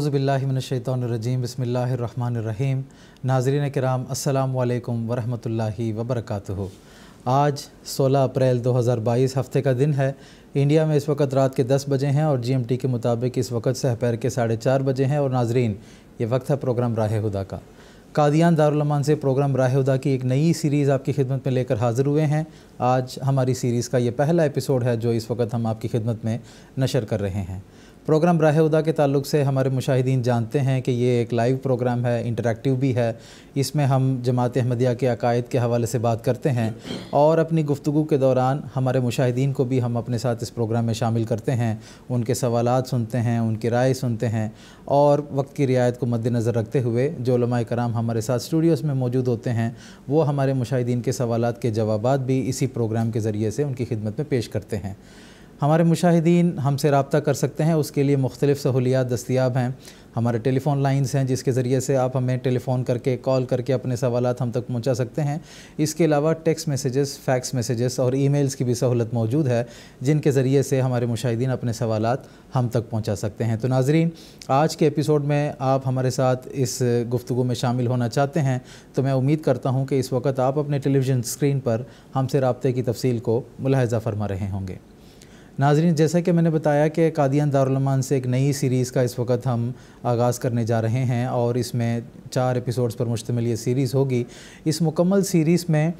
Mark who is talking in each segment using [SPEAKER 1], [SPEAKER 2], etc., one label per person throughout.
[SPEAKER 1] अज़बिल्लिमिनशैतरजीम बसमीम नाजरीन कराम असलकम वरहमल वबरक आज 16 अप्रैल 2022 हफ़्ते का दिन है इंडिया में इस वक्त रात के 10 बजे हैं और जीएमटी के मुताबिक इस वक्त सहपैर के साढ़े चार बजे हैं और नाजरीन ये वक्त है प्रोग्राम राह हुदा का कादियान दारुलमान से प्रोग्राम राह हुदा की एक नई सीरीज़ आपकी खिदमत में लेकर हाज़िर हुए हैं आज हमारी सीरीज़ का ये पहला एपिसोड है जो इस वक्त हम आपकी खिदमत में नशर कर रहे हैं प्रोग्राम राह उदा के ताल्लुक से हमारे मुशाहिदीन जानते हैं कि ये एक लाइव प्रोग्राम है इंटरेक्टिव भी है इसमें हम जमात अहमदिया के अकायद के हवाले से बात करते हैं और अपनी गुफ्तु के दौरान हमारे मुशाहिदीन को भी हम अपने साथ इस प्रोग्राम में शामिल करते हैं उनके सवाल सुनते हैं उनकी राय सुनते हैं और वक्त की रियायत को मद्दनज़र रखते हुए जो कराम हमारे साथ स्टूडियोज़ में मौजूद होते हैं वो हमारे मुशाहिदीन के सवाल के जवाब भी इसी प्रोग्राम के ज़रिए से उनकी खिदमत में पेश करते हैं हमारे मुशाहिदीन हमसे रबता कर सकते हैं उसके लिए मुख्तलिफ़ सहूलियात दस्तियाब हैं हमारे टेलीफ़ोन लाइंस हैं जिसके ज़रिए से आप हमें टेलीफ़ोन करके कॉल करके अपने सवाल हम तक पहुँचा सकते हैं इसके अलावा टेक्स मैसेजेस फ़ैक्स मैसेजेस और मेल्स की भी सहूलत मौजूद है जिनके ज़रिए से हमारे मुशाहिदीन अपने सवाल हम तक पहुँचा सकते हैं तो नाजरीन आज के एपिसोड में आप हमारे साथ इस गुफ्तु में शामिल होना चाहते हैं तो मैं उम्मीद करता हूँ कि इस वक्त आप अपने टेलीविज़न स्क्रीन पर हमसे रबते की तफसील को मुलाहजा फरमा रहे होंगे नाजरीन जैसा कि मैंने बताया कि कादियान दारुलमान से एक नई सीरीज़ का इस वक्त हम आगाज़ करने जा रहे हैं और इसमें चार एपिसोड्स पर मुश्तमिल ये सीरीज़ होगी इस मुकम्मल सीरीज़ में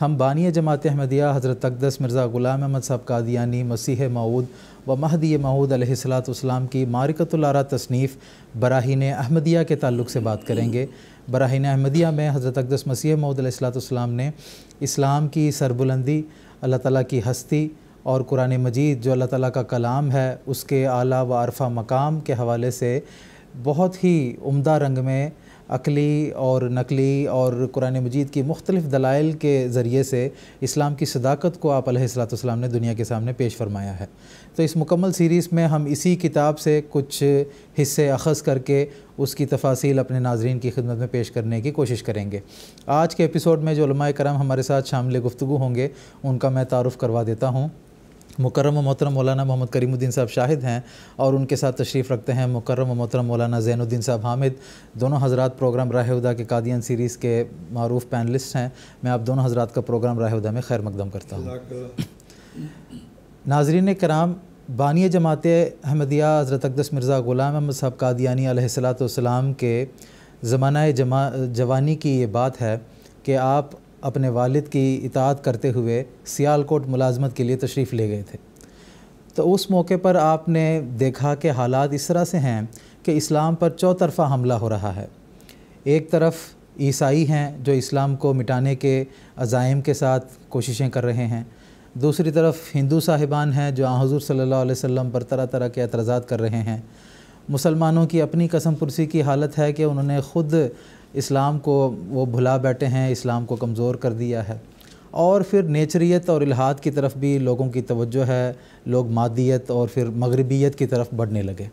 [SPEAKER 1] हम बानिया जमात अहमदिया हज़रत तकदस मिर्ज़ा ग़ुलाम अहमद साहब कादियानी मसीह मऊद व महदी मऊद अलैहिस्सलाम की मारकतुलारा तसनीफ़ बराहन अहमदिया के ताल्लुक से बात करेंगे बराहन अहमदिया में हज़रत अकदस मसीह महूद अलैहिस्सलाम ने इस्लाम की सरबुलंदी अल्लाह ताली की हस्ती और कुरान मजीद जो अल्लाह ताली का कलाम है उसके आला व अरफा मकाम के हवाले से बहुत ही उम्दा रंग में अकली और नकली और कुरान मजीद की मुख्तलिफ़ दलाइल के ज़रिए से इस्लाम की सदाकत को आप सलाम ने दुनिया के सामने पेश फरमाया है तो इस मुकम्मल सीरीज़ में हम इसी किताब से कुछ हिस्से अखज़ करके उसकी तफासिल अपने नाजरन की खिदमत में पेश करने की कोशिश करेंगे आज के एपिसोड में जो करम हमारे साथ शामिल गुफ्तु होंगे उनका मैं तारफ़ करवा देता हूँ मुकरम मोहतरम मौलाना मोहम्मद करीमुद्दीन साहब शाहिद हैं और उनके साथ तशरीफ़ रखते हैं मुकरम मोहतरम मौलाना जैनुद्दीन साहब हामिद दोनों हजरात प्रोग्राम राहदा के कादियन सीरीज़ के मरूफ पैनलिस्ट हैं मैं आप दोनों हजरात का प्रोग्राम राहदा में खैर मकदम करता हूँ नाजरीन कराम बानिय जमात अहमदिया हज़रत अकदस मिर्ज़ा ग़ुलाम अहमद साहब कादियानी सलाम के ज़माना जमा जवानी की ये बात है कि आप अपने वालिद की इतात करते हुए सियालकोट मुलाजमत के लिए तशरीफ़ ले गए थे तो उस मौके पर आपने देखा कि हालात इस तरह से हैं कि इस्लाम पर चौतरफ़ा हमला हो रहा है एक तरफ ईसाई हैं जो इस्लाम को मिटाने के अज़ाइम के साथ कोशिशें कर रहे हैं दूसरी तरफ हिंदू साहिबान हैं जो हजूर सल्लल्लाहु अलैहि वसल्लम पर तरह तरह के एतराज़ात कर रहे हैं मुसलमानों की अपनी कसम पुरसी की हालत है कि उन्होंने ख़ुद इस्लाम को वो भुला बैठे हैं इस्लाम को कमज़ोर कर दिया है और फिर नेचरियत और इलाहात की तरफ भी लोगों की तवज्जो है लोग मादियत और फिर मगरबियत की तरफ बढ़ने लगे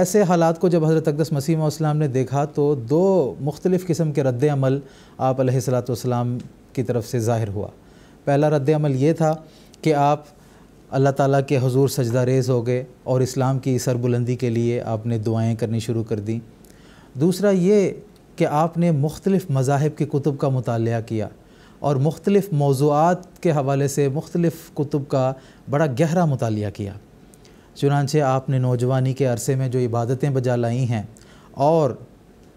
[SPEAKER 1] ऐसे हालात को जब हज़रत अकदस मसीम ने देखा तो दो मुख्तलिफ़ किस्म के रद्द अमल आप सलाम की तरफ से ज़ाहिर हुआ पहला रद्द अमल ये था कि आप अल्लाह ताला के हजूर सजदा रेज़ हो गए और इस्लाम की सरबुलंदी के लिए आपने दुआएं करनी शुरू कर दी दूसरा ये कि आपने मुख्तलिफ़ मज़ाहब के कुतुब का मुताल किया और मुख्तलिफ़ मौजूद के हवाले से मुख्तलिफ़ कुतुब का बड़ा गहरा मुताल किया चुनानचे आपने नौजवानी के अरसे में जो इबादतें बजा लाई हैं और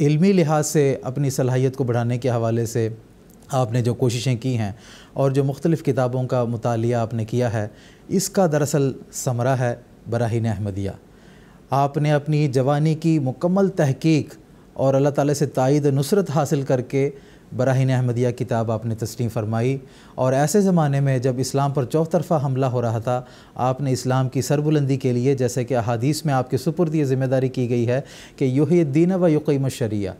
[SPEAKER 1] इल्मी लिहाज से अपनी सलाहियत को बढ़ाने के हवाले से आपने जो कोशिशें की हैं और जो मुख्तलिफ़ किताबों का मुताल आपने किया है इसका दरअसल समरा है बराहिन अहमदिया आपने अपनी जवानी की मुकम्मल तहकीक और अल्लाह ताला से तायद नुसरत हासिल करके बराहिन अहमदिया किताब आपने तस्लीम फरमाई और ऐसे ज़माने में जब इस्लाम पर चौतरफा हमला हो रहा था आपने इस्लाम की सरबुलंदी के लिए जैसे कि अहादीस में आपके सुपुर्द ये ज़िम्मेदारी की गई है कि दीन व यकीम शरिया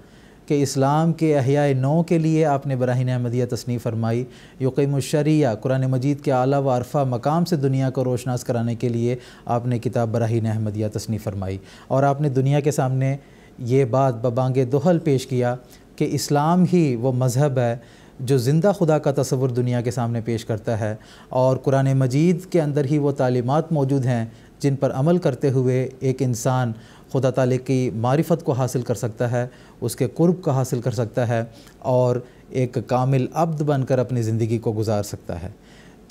[SPEAKER 1] के इस्लाम के अहिया नौ के लिए आपने बरहन अहमदिया तस्नी फरमाई यकीम शरिया कुरान मजीद के आला व अरफा मकाम से दुनिया को रोशनास कराने के लिए आपने किताब बरहन अहमदिया तसनीफ़ फरमाई और आपने दुनिया के सामने ये बात बबांग दोहल पेश किया कि इस्लाम ही वो मज़हब है जो ज़िंदा खुदा का तस्वुर दुनिया के सामने पेश करता है और कुरान मजीद के अंदर ही वो तालीमत मौजूद हैं जिन पर अमल करते हुए एक इंसान खुदा ताल की मारिफत को हासिल कर सकता है उसके कुर्ब को हासिल कर सकता है और एक कामिल अब्द बनकर अपनी ज़िंदगी को गुजार सकता है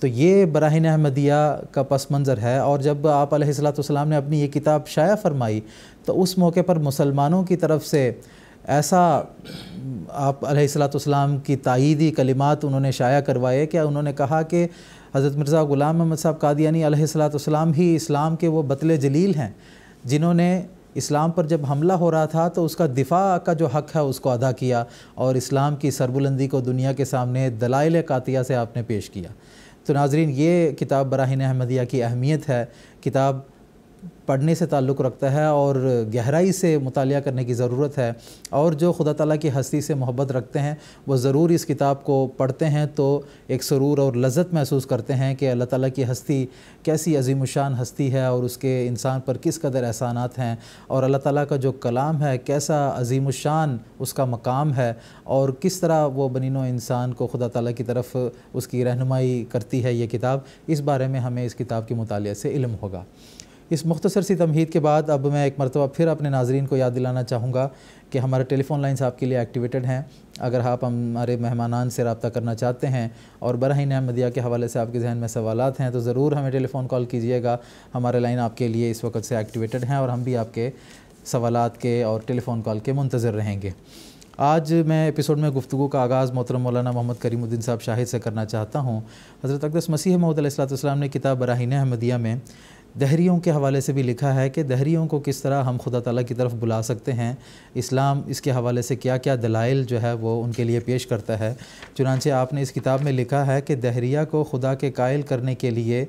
[SPEAKER 1] तो ये बराहन अहमदिया का पस मंज़र है और जब आप सलाम ने अपनी ये किताब शाया फरमाई तो उस मौके पर मुसलमानों की तरफ से ऐसा आप सलाम की तइदी कलिमात उन्होंने शाया करवाए क्या उन्होंने कहा कि हज़रत मिर्ज़ा ग़ुलाम अहमद साहब कादियानी सलाम ही इस्लाम के वो बतले जलील हैं जिन्होंने इस्लाम पर जब हमला हो रहा था तो उसका दिफा का जो हक़ है उसको अदा किया और इस्लाम की सरबुलंदी को दुनिया के सामने दलाइल कातिया से आपने पेश किया तो नाजरीन ये किताब बराहन अहमदिया की अहमियत है किताब पढ़ने से ताल्लुक़ रखता है और गहराई से मुताल करने की ज़रूरत है और जो खुदा ताली की हस्ती से मोहब्बत रखते हैं वो ज़रूर इस किताब को पढ़ते हैं तो एक सरूर और लज्जत महसूस करते हैं कि अल्लाह ताली की हस्ती कैसी अजीम शान हस्ती है और उसके इंसान पर किस कदर एहसान हैं और अल्लाह ताली का जो कलाम है कैसा अजीम शान उसका मकाम है और किस तरह वो बनिनो इंसान को खुदा तला की तरफ उसकी रहनमाई करती है ये किताब इस बारे में हमें इस किताब के मुताले से इल्म होगा इस मुख्तसर सी तमहीद के बाद अब मैं एक मरतबा फिर अपने नाजरन को याद दिलाना चाहूँगा कि हमारे टेलीफोन लाइन्स आपके लिए एक्टिवेटेड हैं अगर आप हमारे मेहमानान से रबता करना चाहते हैं और बरहन अहमदिया के हवाले से आपके जहन में सवाल हैं तो ज़रूर हमें टेलीफ़ोन कॉल कीजिएगा हमारे लाइन आपके लिए इस वक्त से एक्टिवेटेड हैं और हम भी आपके सवाल के और टेलीफ़ोन कॉल के मुंतज़र रहेंगे आज मैं एपिसोड में गुफ्तु का आगाज़ मोहतरम मौलाना मोहम्मद करीमुद्दीन साहब शाहिद से करना चाहता हूँ हज़रत अकदस मसीह महमद ने किताब बराहिन अहमदिया में दहरीों के हवाले से भी लिखा है कि दहरीयों को किस तरह हम खुदा तला की तरफ बुला सकते हैं इस्लाम इसके हवाले से क्या क्या दलाइल जो है वो उनके लिए पेश करता है चुनानचे आपने इस किताब में लिखा है कि दहरिया को खुदा के कायल करने के लिए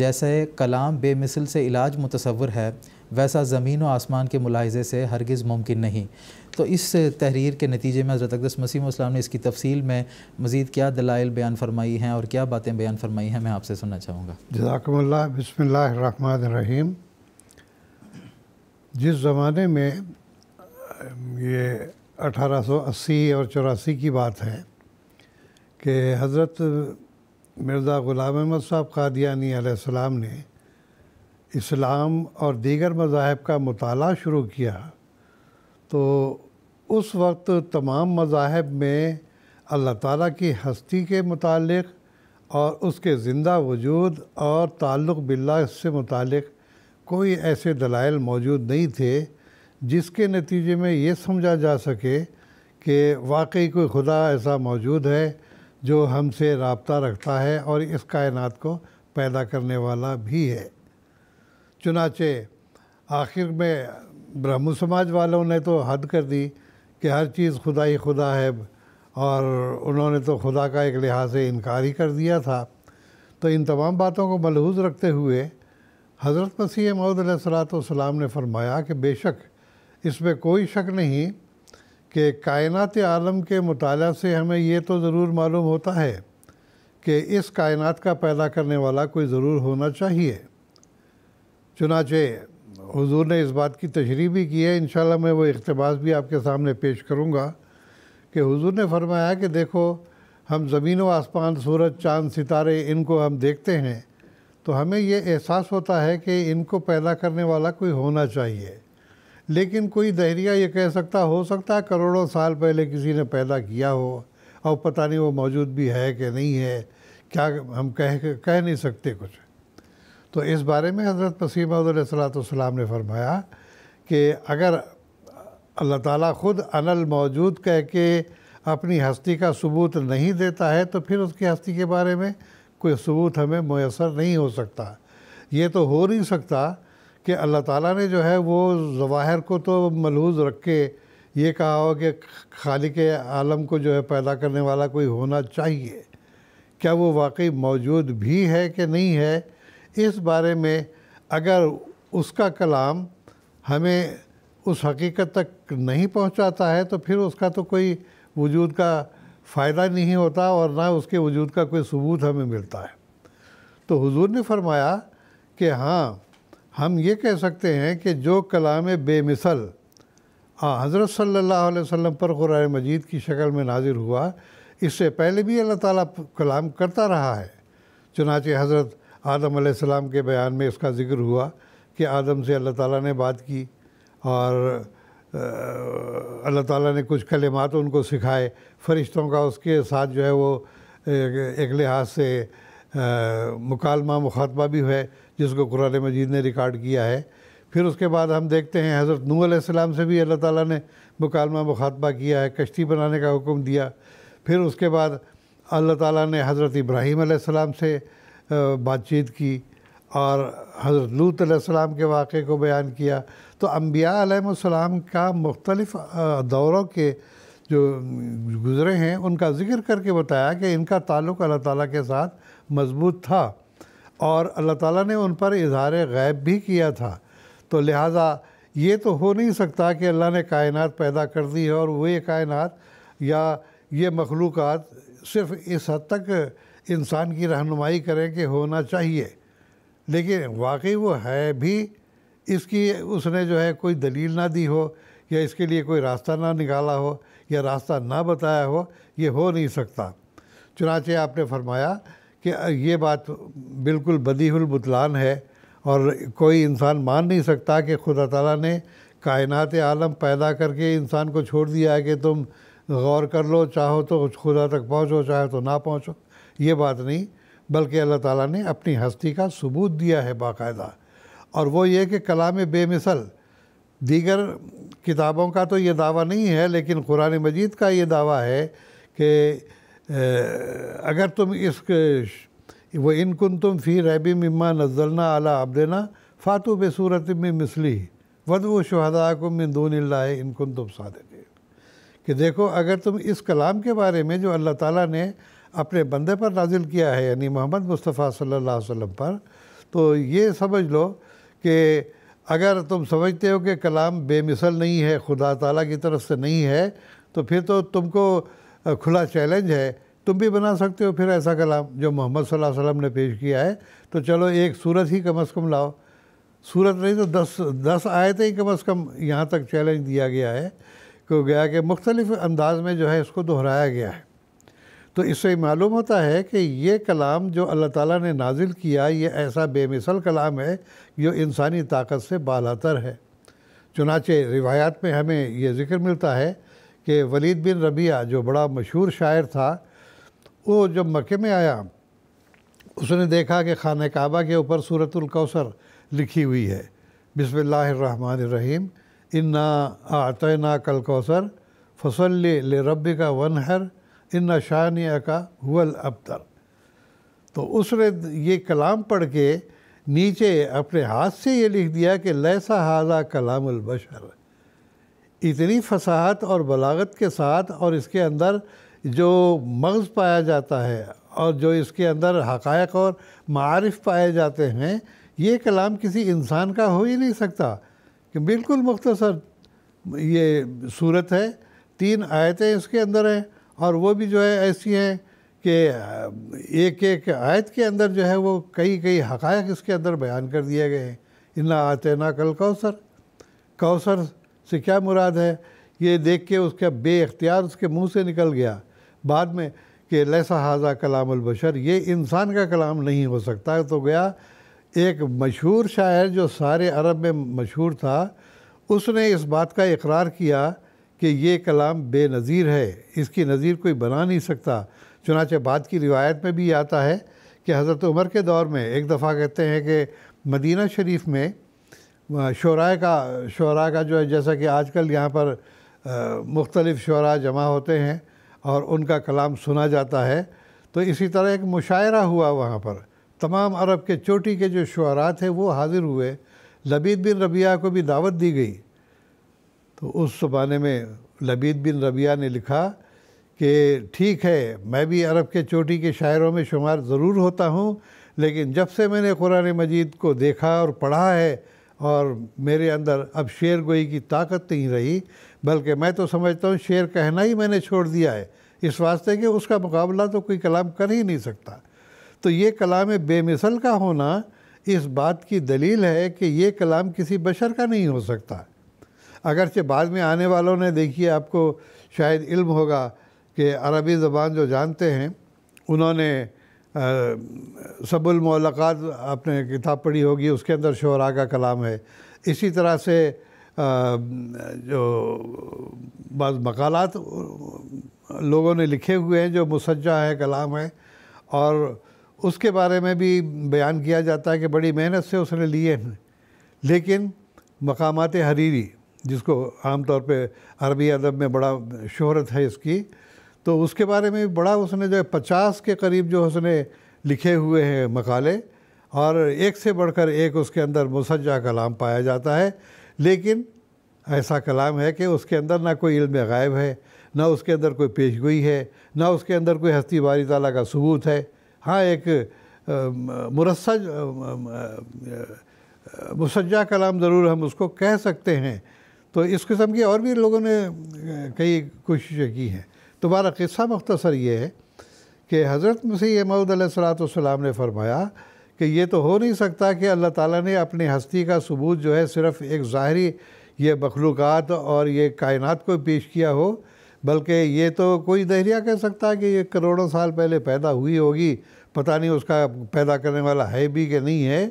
[SPEAKER 1] जैसे कलाम बेमिसल से इलाज मुतसवर है वैसा ज़मीन व आसमान के मुलाजे से हरगिज़ मुमकिन नहीं तो इस तहरीर के नतीजे में हज़रत अकदस मसीम ने इसकी तफसील में मज़ीद क्या दलाइल बयान फरमाई हैं और क्या बातें बयान फरमाई हैं मैं आपसे सुनना चाहूँगा
[SPEAKER 2] जजाकमल बसमिल्ल रहीम जिस ज़माने में ये 1880 और चौरासी की बात है कि हज़रत मिर्ज़ा ग़ुलाम अहमद साहब कादियानी ने इस्लाम और दीगर मज़ाहब का मताल शुरू किया तो उस वक्त तमाम मजाहब में अल्लाह ताला की हस्ती के मुतालिक और उसके ज़िंदा वजूद और ताल्लुक़ बिल्ला से मुतालिक कोई ऐसे दलाइल मौजूद नहीं थे जिसके नतीजे में ये समझा जा सके कि वाकई कोई खुदा ऐसा मौजूद है जो हमसे रबता रखता है और इस कायनात को पैदा करने वाला भी है चुनाचे आखिर में ब्रह्म समाज वालों ने तो हद कर दी कि हर चीज़ खुदा ही खुदा है और उन्होंने तो खुदा का एक लिहाज से इनकार ही कर दिया था तो इन तमाम बातों को मलहूज रखते हुए हज़रत मसीह सलाम ने फरमाया कि बेशक इसमें कोई शक नहीं कि कायनत आलम के मुताल से हमें ये तो ज़रूर मालूम होता है कि इस कायनत का पैदा करने वाला कोई ज़रूर होना चाहिए चुनाचे हजूर ने इस बात की तशरी भी की है इन मैं वो इकतबास भी आपके सामने पेश करूँगा कि हुजूर ने फरमाया कि देखो हम ज़मीन व आसमान सूरज चाँद सितारे इनको हम देखते हैं तो हमें ये एहसास होता है कि इनको पैदा करने वाला कोई होना चाहिए लेकिन कोई दहरिया ये कह सकता हो सकता है करोड़ों साल पहले किसी ने पैदा किया हो और पता नहीं वो मौजूद भी है कि नहीं है क्या हम कह कह नहीं सकते कुछ तो इस बारे में हज़रत पसीम सलाम ने फरमाया कि अगर अल्लाह ताला ख़ुद अनल मौजूद कह के अपनी हस्ती का सबूत नहीं देता है तो फिर उसकी हस्ती के बारे में कोई सबूत हमें मैसर नहीं हो सकता ये तो हो नहीं सकता कि अल्लाह ताला ने जो है वो जवाहर को तो मलहूज रख के ये कहा हो कि खाली के आलम को जो है पैदा करने वाला कोई होना चाहिए क्या वो वाकई मौजूद भी है कि नहीं है इस बारे में अगर उसका कलाम हमें उस हकीकत तक नहीं पहुंचाता है तो फिर उसका तो कोई वजूद का फ़ायदा नहीं होता और ना उसके वजूद का कोई सबूत हमें मिलता है तो हुजूर ने फरमाया कि हाँ हम ये कह सकते हैं कि जो कलाम बेमिसल हज़रत सल्लल्लाहु अलैहि वसल्लम पर कुरान मजीद की शक्ल में नाजिर हुआ इससे पहले भी अल्लाह ताला कलाम करता रहा है चुनाचे हज़रत आदम सलाम के बयान में इसका ज़िक्र हुआ कि आदम से अल्लाह ताला ने बात की और अल्लाह ताला ने कुछ कलेमात उनको सिखाए फरिश्तों का उसके साथ जो है वो एक लिहाज से मुकालमा मुखातबा भी है जिसको कुरान मजीद ने रिकॉर्ड किया है फिर उसके बाद हम देखते हैं हज़रत नूह अलैहिस्सलाम से भी अल्लाह ताला ने मुकालमा मुखातबा किया है कश्ती बनाने का हुक्म दिया फिर उसके बाद अल्लाह ताला ने हज़रत इब्राहीम अलैहिस्सलाम से बातचीत की और हज़रत लूत के वाक़े को बयान किया तो अम्बियाम का मुख्तलिफ़ दौरों के जो गुज़रे हैं उनका ज़िक्र करके बताया कि इनका ताल्लुक़ अल्लाह ताला के साथ मज़बूत था और अल्लाह ताला ने उन पर इजहार गैब भी किया था तो लिहाजा ये तो हो नहीं सकता कि अल्लाह ने कायनात पैदा कर दी है और वो ये कायनात या ये मखलूक़ात सिर्फ़ इस हद तक इंसान की रहनुमाई करें कि होना चाहिए लेकिन वाकई वो है भी इसकी उसने जो है कोई दलील ना दी हो या इसके लिए कोई रास्ता ना निकाला हो या रास्ता ना बताया हो ये हो नहीं सकता चुनाचे आपने फरमाया कि ये बात बिल्कुल बदीहुल बुतलान है और कोई इंसान मान नहीं सकता कि खुदा ताला ने कायनात आलम पैदा करके इंसान को छोड़ दिया है कि तुम गौर कर लो चाहो तो खुदा तक पहुँचो चाहे तो ना पहुँचो ये बात नहीं बल्कि अल्लाह ताला ने अपनी हस्ती का सबूत दिया है बाकायदा और वो ये कि कलाम बेमिसल दीगर किताबों का तो ये दावा नहीं है लेकिन कुरान मजीद का ये दावा है कि अगर तुम इस व इनकुन तुम फ़ी रैबी मम्मा नजलना अला आबदेना फ़ातु बसूरत में मिसली वद व शहदा को मंदून इनकुन तुम सादे कि देखो अगर तुम इस कलाम के बारे में जो अल्लाह ताला ने अपने बंदे पर नाजिल किया है यानी मोहम्मद मुस्तफ़ा सल्लल्लाहु अलैहि वसल्लम पर तो ये समझ लो कि अगर तुम समझते हो कि कलाम बेमिसल नहीं है खुदा ताला की तरफ से नहीं है तो फिर तो तुमको खुला चैलेंज है तुम भी बना सकते हो फिर ऐसा कलाम जो मोहम्मद सल्लल्लाहु अलैहि वसल्लम ने पेश किया है तो चलो एक सूरत ही कम अज़ कम लाओ सूरत नहीं तो दस दस आयतें ही कम अज़ कम यहाँ तक चैलेंज दिया गया है क्यों गया कि मुख्तलिफ़ अंदाज में जो है इसको दोहराया गया है तो इससे मालूम होता है कि ये कलाम जो अल्लाह ताला ने नाजिल किया ये ऐसा बेमिसल कलाम है जो इंसानी ताकत से बालातर है चुनाचे रिवायात में हमें ये ज़िक्र मिलता है कि वलीद बिन रबिया जो बड़ा मशहूर शायर था वो जब मक् में आया उसने देखा कि खान क़बा के ऊपर सूरतुलकौसर लिखी हुई है बिसमीम इन्ना आतना कल कौसर फसल ले रब का वन हर इन शानिया का हुल अबतर तो उसने ये कलाम पढ़ के नीचे अपने हाथ से ये लिख दिया कि लैसा हाजा कलाम अलबशर इतनी फसाहत और बलागत के साथ और इसके अंदर जो मगज़ पाया जाता है और जो इसके अंदर हक़ और मारफ़ पाए जाते हैं ये कलाम किसी इंसान का हो ही नहीं सकता कि बिल्कुल मुख्तसर ये सूरत है तीन आयतें इसके अंदर हैं और वो भी जो है ऐसी हैं कि एक एक आयत के अंदर जो है वो कई कई हक़ इसके अंदर बयान कर दिए गए हैं इन्ना आते ना कल कौसर कौसर से क्या मुराद है ये देख के उसका बे अख्तियार उसके मुंह से निकल गया बाद में कि लैसा हाजा कलामबशर ये इंसान का कलाम नहीं हो सकता तो गया एक मशहूर शायर जो सारे अरब में मशहूर था उसने इस बात का इकरार किया कि ये कलाम बेनज़ीर है इसकी नज़ीर कोई बना नहीं सकता चुनाच बाद की रिवायत में भी आता है कि हज़रत उमर के दौर में एक दफ़ा कहते हैं कि मदीना शरीफ में शराय का शरा का जो है जैसा कि आजकल यहाँ पर मुख्तलिफ़ शरा जमा होते हैं और उनका कलाम सुना जाता है तो इसी तरह एक मुशायरा हुआ वहाँ पर तमाम अरब के चोटी के जो शुरा थे वो हाज़िर हुए लबीद बिन रबिया को भी दावत दी गई तो उस ज़माने में लबीद बिन रबिया ने लिखा कि ठीक है मैं भी अरब के चोटी के शायरों में शुमार ज़रूर होता हूँ लेकिन जब से मैंने कुरान मजीद को देखा और पढ़ा है और मेरे अंदर अब शेर गोई की ताकत नहीं रही बल्कि मैं तो समझता हूँ शेर कहना ही मैंने छोड़ दिया है इस वास्ते कि उसका मुकाबला तो कोई कलाम कर ही नहीं सकता तो ये कलाम बेमिसल का होना इस बात की दलील है कि ये कलाम किसी बशर का नहीं हो सकता अगरचे बाद में आने वालों ने देखिए आपको शायद इल्म होगा कि अरबी ज़बान जो जानते हैं उन्होंने सबुलमौलक़ात आपने किताब पढ़ी होगी उसके अंदर शहरा का कलाम है इसी तरह से जो बाद मकालत लोगों ने लिखे हुए हैं जो मुसज्जा है कलाम है और उसके बारे में भी बयान किया जाता है कि बड़ी मेहनत से उसने लिए हैं लेकिन मकामात हरीरी जिसको आम तौर पे अरबी अदब में बड़ा शहरत है इसकी तो उसके बारे में बड़ा उसने जो है पचास के करीब जो उसने लिखे हुए हैं मकाले और एक से बढ़कर एक उसके अंदर मुसजा कलाम पाया जाता है लेकिन ऐसा कलाम है कि उसके अंदर ना कोई इल्म गायब है ना उसके अंदर कोई पेशगोई है ना उसके अंदर कोई हस्ती बारी ताला का सबूत है हाँ एक मुरस्सा मुसजा कलाम ज़रूर हम उसको कह सकते हैं तो इस किस्म की और भी लोगों ने कई कोशिशें की हैं दोबारा तो किस्सा मख्तसर ये है कि हज़रत मसीह सलाम ने फरमाया कि ये तो हो नहीं सकता कि अल्लाह ताला ने अपनी हस्ती का सबूत जो है सिर्फ़ एक ज़ाहरी ये मखलूक़ात और ये कायनात को पेश किया हो बल्कि ये तो कोई दहरिया कह सकता है कि ये करोड़ों साल पहले पैदा हुई होगी पता नहीं उसका पैदा करने वाला है भी कि नहीं है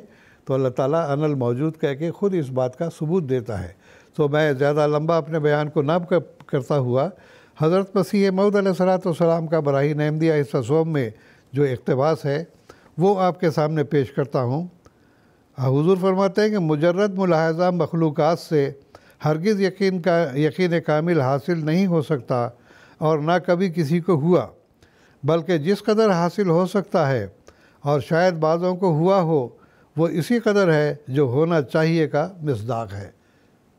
[SPEAKER 2] तो अल्लाह ताला अनल मौजूद कह के ख़ुद इस बात का सबूत देता है तो मैं ज़्यादा लंबा अपने बयान को ना करता हुआ हज़रत मसीह मऊद सलाम का बराही नहमदिया इस सोम में जो इकतबास है वो आपके सामने पेश करता हूँ हजूर हाँ, फरमाते हैं कि मुजरद मुलाजा मखलूक़ से हरगज़ यकीन का यकीन कामिल हासिल नहीं हो सकता और ना कभी किसी को हुआ बल्कि जिस कदर हासिल हो सकता है और शायद बाज़ों को हुआ हो वो इसी कदर है जो होना चाहिए का मजदाक है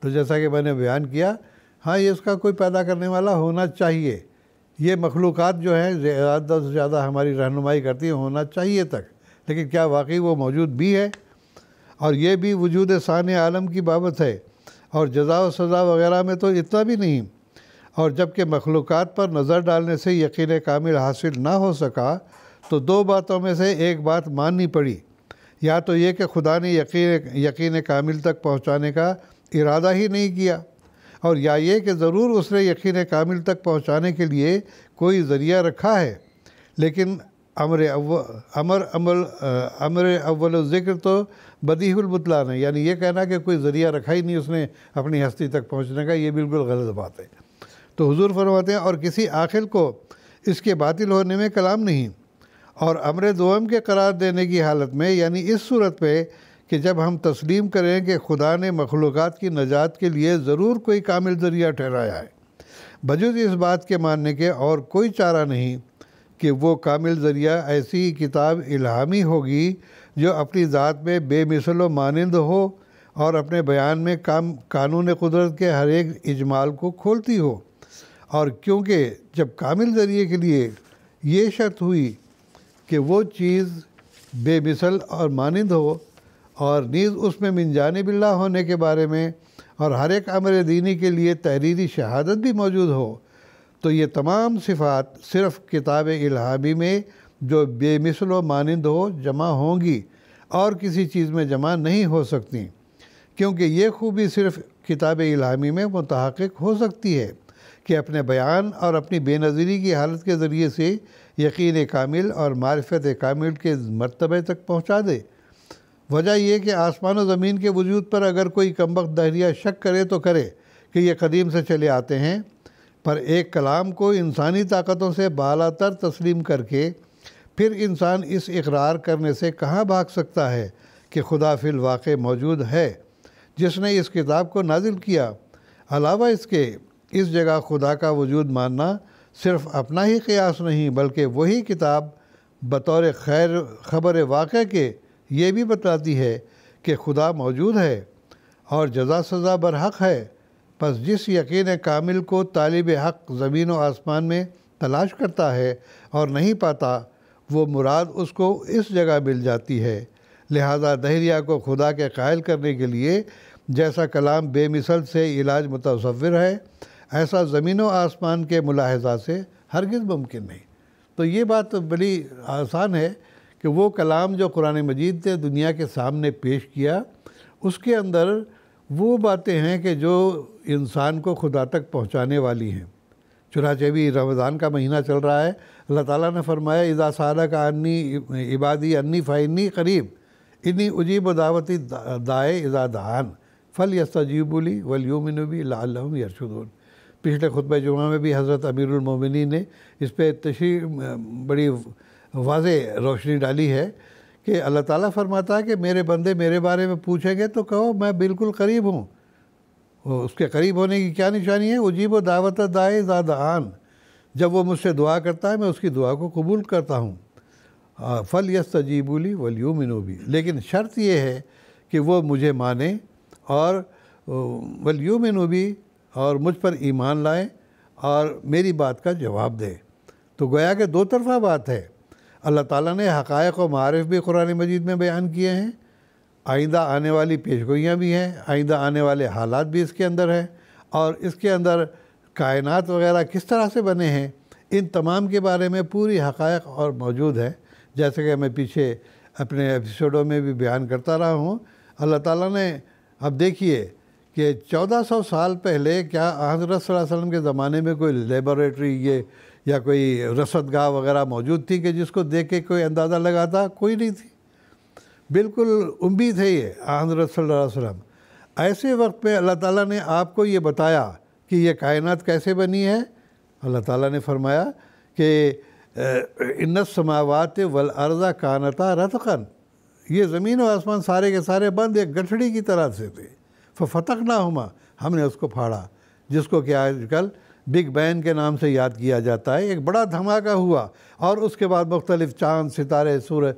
[SPEAKER 2] तो जैसा कि मैंने बयान किया हाँ ये इसका कोई पैदा करने वाला होना चाहिए ये मखलूक़ात जो हैं ज़्यादा से ज़्यादा हमारी रहनुमाई करती हैं होना चाहिए तक लेकिन क्या वाकई वो मौजूद भी है और ये भी वजूद सान आलम की बाबत है और जजा व सज़ा वगैरह में तो इतना भी नहीं और जबकि मखलूक पर नज़र डालने से यकीन कामिल हासिल ना हो सका तो दो बातों में से एक बात माननी पड़ी या तो ये कि खुदा ने यकीन यकीन कामिल तक पहुँचाने का इरादा ही नहीं किया और या ये कि ज़रूर उसने यकीन कामिल तक पहुँचाने के लिए कोई ज़रिया रखा है लेकिन अमर अव अमर अमल अमर अव्वल ज़िक्र तो बदीहुलबतलान है यानी ये कहना कि कोई ज़रिया रखा ही नहीं उसने अपनी हस्ती तक पहुँचने का ये बिल्कुल गलत बात है तो हुजूर फरमाते हैं और किसी आखिर को इसके बातिल होने में कलाम नहीं और अमर दोम के करार देने की हालत में यानी इस सूरत पर कि जब हम तस्लीम करें कि खुदा ने मखलूक़ की नजात के लिए ज़रूर कोई कामिल ज़रिया ठहराया है बजुद इस बात के मानने के और कोई चारा नहीं कि वो कामिल ज़रिया ऐसी ही किताब इलामी होगी जो अपनी ज़ात में बेमिसल मानंद हो और अपने बयान में काम कानून कुदरत के हर एक इजमाल को खोलती हो और क्योंकि जब कामिल ज़रिए के लिए ये शर्त हुई कि वो चीज़ बेमिसल और मानंद हो और नीज़ उसमें मिनजान बिल्ला होने के बारे में और हर एक अमर दीनी के लिए तहरीरी शहादत भी मौजूद हो तो ये तमाम सिफ़ात सिर्फ़ किताब इलाहाबी में जो बेमिसल मानंद हो जमा होंगी और किसी चीज़ में जमा नहीं हो सकती क्योंकि ये खूबी सिर्फ़ किताब इलामी में मुतहक हो सकती है कि अपने बयान और अपनी बेनज़ीरी की हालत के ज़रिए से यकीन कामिल और मारफत कामिल के मरतबे तक पहुँचा दे वजह यह कि आसमान और ज़मीन के वजूद पर अगर कोई कम वक्त दहरिया शक करे तो करे कि ये कदीम से चले आते हैं पर एक कलाम को इंसानी ताकतों से बाला तर तस्लीम करके फिर इंसान इस इकरार करने से कहाँ भाग सकता है कि खुदा फिल वाक़ मौजूद है जिसने इस किताब को नाजिल किया अलावा इसके इस जगह खुदा का वजूद मानना सिर्फ अपना ही कयास नहीं बल्कि वही किताब बतौर खैर खबर वाक़ के ये भी बताती है कि खुदा मौजूद है और जजा सज़ा बरहक़ है बस जिस यकीन कामिल को तालिब हक़ ज़मीन व आसमान में तलाश करता है और नहीं पाता वो मुराद उसको इस जगह मिल जाती है लिहाजा दहरिया को खुदा के कायल करने के लिए जैसा कलाम बेमिसल से इलाज मुतवर है ऐसा ज़मीन व आसमान के मुलाहजा से हरगिज़ मुमकिन नहीं तो ये बात बड़ी आसान है कि वो कलाम जो कुरान मजीद ने दुनिया के सामने पेश किया उसके अंदर वो बातें हैं कि जो इंसान को खुदा तक पहुँचाने वाली हैं चुनाच भी रमज़ान का महीना चल रहा है अल्लाह ताला ने फरमाया इज़ा सारा का अन्नी इबादी अन्नी फ़ाइनी करीब इन्नी उजीब दावती दाए इज़ा दहान फल यस्तजीबुली वलयूमिनबी लाम यरशुदून पिछले खुतब जुमा में भी हज़रत अमीरमिन ने इस पर तशी बड़ी वाज रोशनी डाली है कि अल्लाह ताला फरमाता है कि मेरे बंदे मेरे बारे में पूछेंगे तो कहो मैं बिल्कुल करीब हूँ उसके करीब होने की क्या निशानी है उजीब दावत दाए दादान जब वो मुझसे दुआ करता है मैं उसकी दुआ को कबूल करता हूँ फल यस तजीबूली वलियू लेकिन शर्त यह है कि वो मुझे माने और वल्यू मिनूबी और मुझ पर ईमान लाए और मेरी बात का जवाब दें तो गोया के दो तरफा बात है अल्लाह ताला ने हक़ और मारफ़ भी कुरान मजीद में बयान किए हैं आइंदा आने वाली पेशगोइयाँ भी हैं आइंदा आने वाले हालात भी इसके अंदर हैं और इसके अंदर कायनात वगैरह किस तरह से बने हैं इन तमाम के बारे में पूरी हकायक़ और मौजूद है जैसे कि मैं पीछे अपने एपिसोडों में भी बयान करता रहा हूँ अल्लाह ताला ने अब देखिए कि 1400 साल पहले क्या हजरत वसल्लम के ज़माने में कोई लेबोरेटरी ये या कोई रसद गाह वगैरह मौजूद थी कि जिसको देख के कोई अंदाज़ा लगा था कोई नहीं थी बिल्कुल उम्मीद है ये हज़रत वसल्लम ऐसे वक्त पर अल्लाह ताला ने आपको ये बताया कि ये कायनात कैसे बनी है अल्लाह ताला ने फरमाया कि इन समावत वल अर्ज़ा कानता रतखन ये ज़मीन और आसमान सारे के सारे बंद एक गठड़ी की तरह से थे फतक ना हुआ हमने उसको फाड़ा जिसको कि आजकल बिग बैन के नाम से याद किया जाता है एक बड़ा धमाका हुआ और उसके बाद मुख्तलिफ चांद सितारे सूर्य